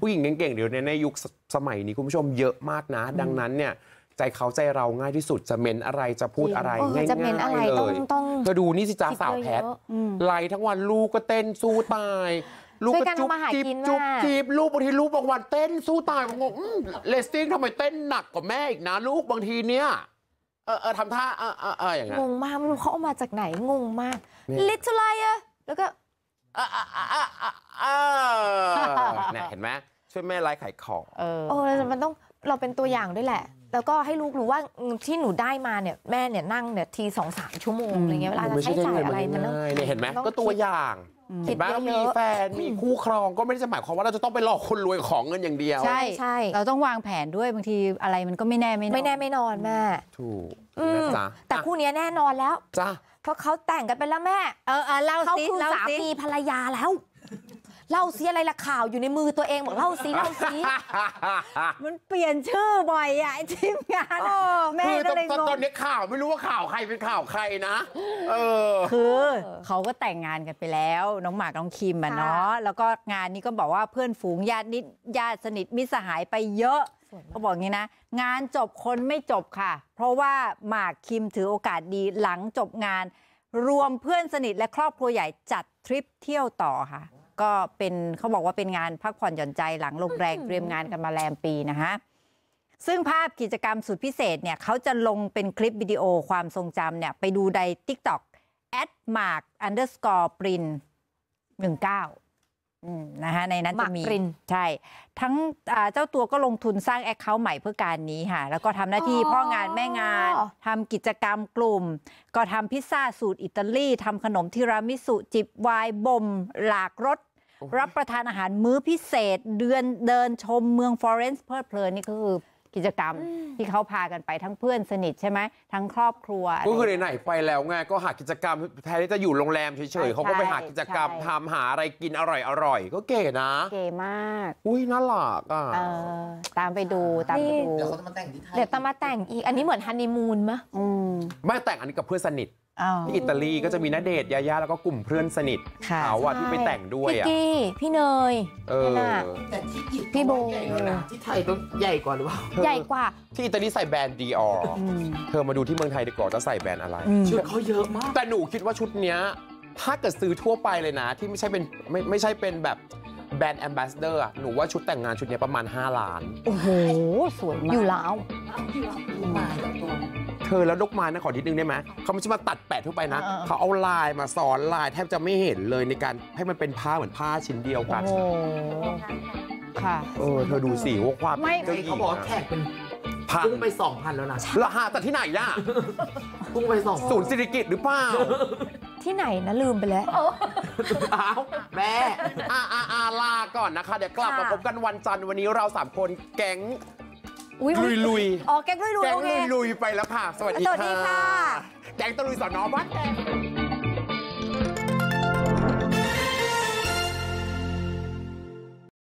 ผู้หญิงเก่งๆเดี๋ยวนี้ในยุคสสมัยนี้คุณผู้ชมเยอะมากนะดังนั้นเนี่ย ใจเขาใจเราง่ายที่สุดจะเมนอะไรจะพูดอะไรง่ายอะไรๆเลยเธอดูนี่สิจ้าสาวแพทไลฟ์ทั้งวันลูกก็เต้นสู้ตายลูกก็จุ๊บจิจุ๊บจีบลูกบางทีลูกบางวันเต้นสู้ตายบางงงอเลสติ้งทำไมเต้นหนักกว่าแม่อีกนะลูกบางทีเนี่ยเออเออทำท่าเออเออเอออย่างเงี้ยงงมากไม่รู้เขาเอามาจากไหน งงมาก little liar แล้วก็เออเออเออเอเนี่ยเห็นไหมช่วยแม่ไล่์ขายของเออโอ้มันต้องเราเป็นตัวอย่างด้วยแหละ แล้วก็ให้ลูกรู้ว่าที่หนูได้มาเนี่ยแม่เนี่ยนั่งเนี่ยทีสองสามชั่วโมงอะไรเงี้ยเวลาจะใช้จ่ายอะไรมันเนี่ยเห็นไหมก็ตัวอย่างคิดบ้างมีแฟนมีคู่ครองก็ไม่ได้จะหมายความว่าเราจะต้องไปหลอกคนรวยของเงินอย่างเดียวใช่ใช่ เราต้องวางแผนด้วยบางทีอะไรมันก็ไม่แน่ไม่นอนไม่แน่ไม่นอนแม่ถูกนะจ๊ะแต่คู่นี้แน่นอนแล้วจ้ะเพราะเขาแต่งกันไปแล้วแม่เออเออเล่าเขาคือ่สามีภรรยาแล้วเล่าซีอะไรละข่าวอยู่ในมือตัวเองบอกเล่าซีเล่าซีมันเปลี่ยนชื่อบ่อยอะไอทีมงานอแม่คือก็ตอนเลยตอนงตอนนี้ข่าวไม่รู้ว่าข่าวใครเป็นข่าวใครนะเออคือเขาก็แต่งงานกันไปแล้ว น้องหมากน้องคิมอะเนาะ แล้วก็งานนี้ก็บอกว่าเพื่อนฝูงญาตินิดญาติสนิทมิสหายไปเยอะ เขาบอกงี้นะ งานจบคนไม่จบค่ะ เพราะว่าหมากคิมถือโอกาสดีหลังจบงาน รวมเพื่อนสนิทและครอบครัวใหญ่จัดทริปเที่ยวต่อค่ะก็เป็นเขาบอกว่าเป็นงานพักผ่อนหย่อนใจหลังลงแรงเตรียมงานกันมาแรมปีนะคะซึ่งภาพกิจกรรมสุดพิเศษเนี่ยเขาจะลงเป็นคลิปวิดีโอความทรงจำเนี่ยไปดูใน TikTok แอดมาร์กอันเดอร์สกอร์ปรินหนึ่งเก้านะคะในนั้นจะมีใช่ ทั้งเจ้าตัวก็ลงทุนสร้างแอคเคาท์ใหม่เพื่อการนี้ค่ะแล้วก็ทำหน้าที่พ่องานแม่งานทำกิจกรรมกลุ่ม ก็ทำพิซซ่าสูตรอิตาลีทำขนมทิรามิสุจิบวายบ่มหลากรสรับประทานอาหารมื้อพิเศษเดือนเดินชมเมืองฟอเรนซ์เพลิดเพลินนี่ก็คือกิจกรรมที่เขาพากันไปทั้งเพื่อนสนิทใช่ไหม ทั้งครอบครัวก็คือไหนไปแล้วไง ก็หากิจกรรม แทนที่จะอยู่โรงแรมเฉยๆเขาก็ไปหากิจกรรมทำหาอะไรกินอร่อยอร่อยก็เก๋นะ เก๋มาก อุ้ยน่ารักอ่ะตามไปดูตามไปดู เดี๋ยวเขาจะมาแต่งที่ไทยเดี๋ยวจะมาแต่งอีก อันนี้เหมือนฮันนีมูนมะไม่แต่งอันนี้กับเพื่อนสนิทที่อิตาลีก็จะมีนาเดชยาย่าแล้วก็กลุ่มเพื่อนสนิทเขาอ่ะที่ไปแต่งด้วยพี่กี้พี่เนยแต่ที่อพี่โบที่ไทยต้องใหญ่กว่าหรือเปล่า ใหญ่กว่า ที่อิตาลีใส่แบรนด์ดีออร์เธอมาดูที่เมืองไทยดีกว่าจะใส่แบรนด์อะไรชุดเขาเยอะมากแต่หนูคิดว่าชุดเนี้ย ถ้าเกิดซื้อทั่วไปเลยนะ ที่ไม่ใช่เป็นไม่ไม่ใช่เป็นแบบแบรนด์แอมบาสเดอร์หนูว่าชุดแต่งงานชุดนี้ประมาณ 5 ล้านโอ้โหสวยมากอยู่แล้วเธอแล้วนกไม้นะขอทินึงได้ไหมเขาไม่ใช่มาตัดแปะทั่วไปนะเขาเอาลายมา สอนลายแทบจะไม่เห็นเลยในการให้มันเป็นผ้าเหมือนผ้าชิ้นเดียวกันโอ้ค่ะเออเธอดูสิว่าความไม่เขาบอกว่าแขกเป็นพพุ่งไป 2,000 แล้วนะราหาแต่ที่ไหนล่ะพุ่งไปสองศูนย์สิริกิตหรือเปล่า ที่ไหนนะลืมไปแล้วอ้าวแม่อาอาอาลาก่อนนะคะ เดี๋ยวกลับมาพบกันวันจันทร์วันนี้เราสามคนแก๊งลุยลุยอ๋อแก๊งลุยลุย แก๊งลุยลุย ไปแล้วค่ะ สวัสดีค่ะ แก๊งตะลุยสอนน้องวัดแ๊ง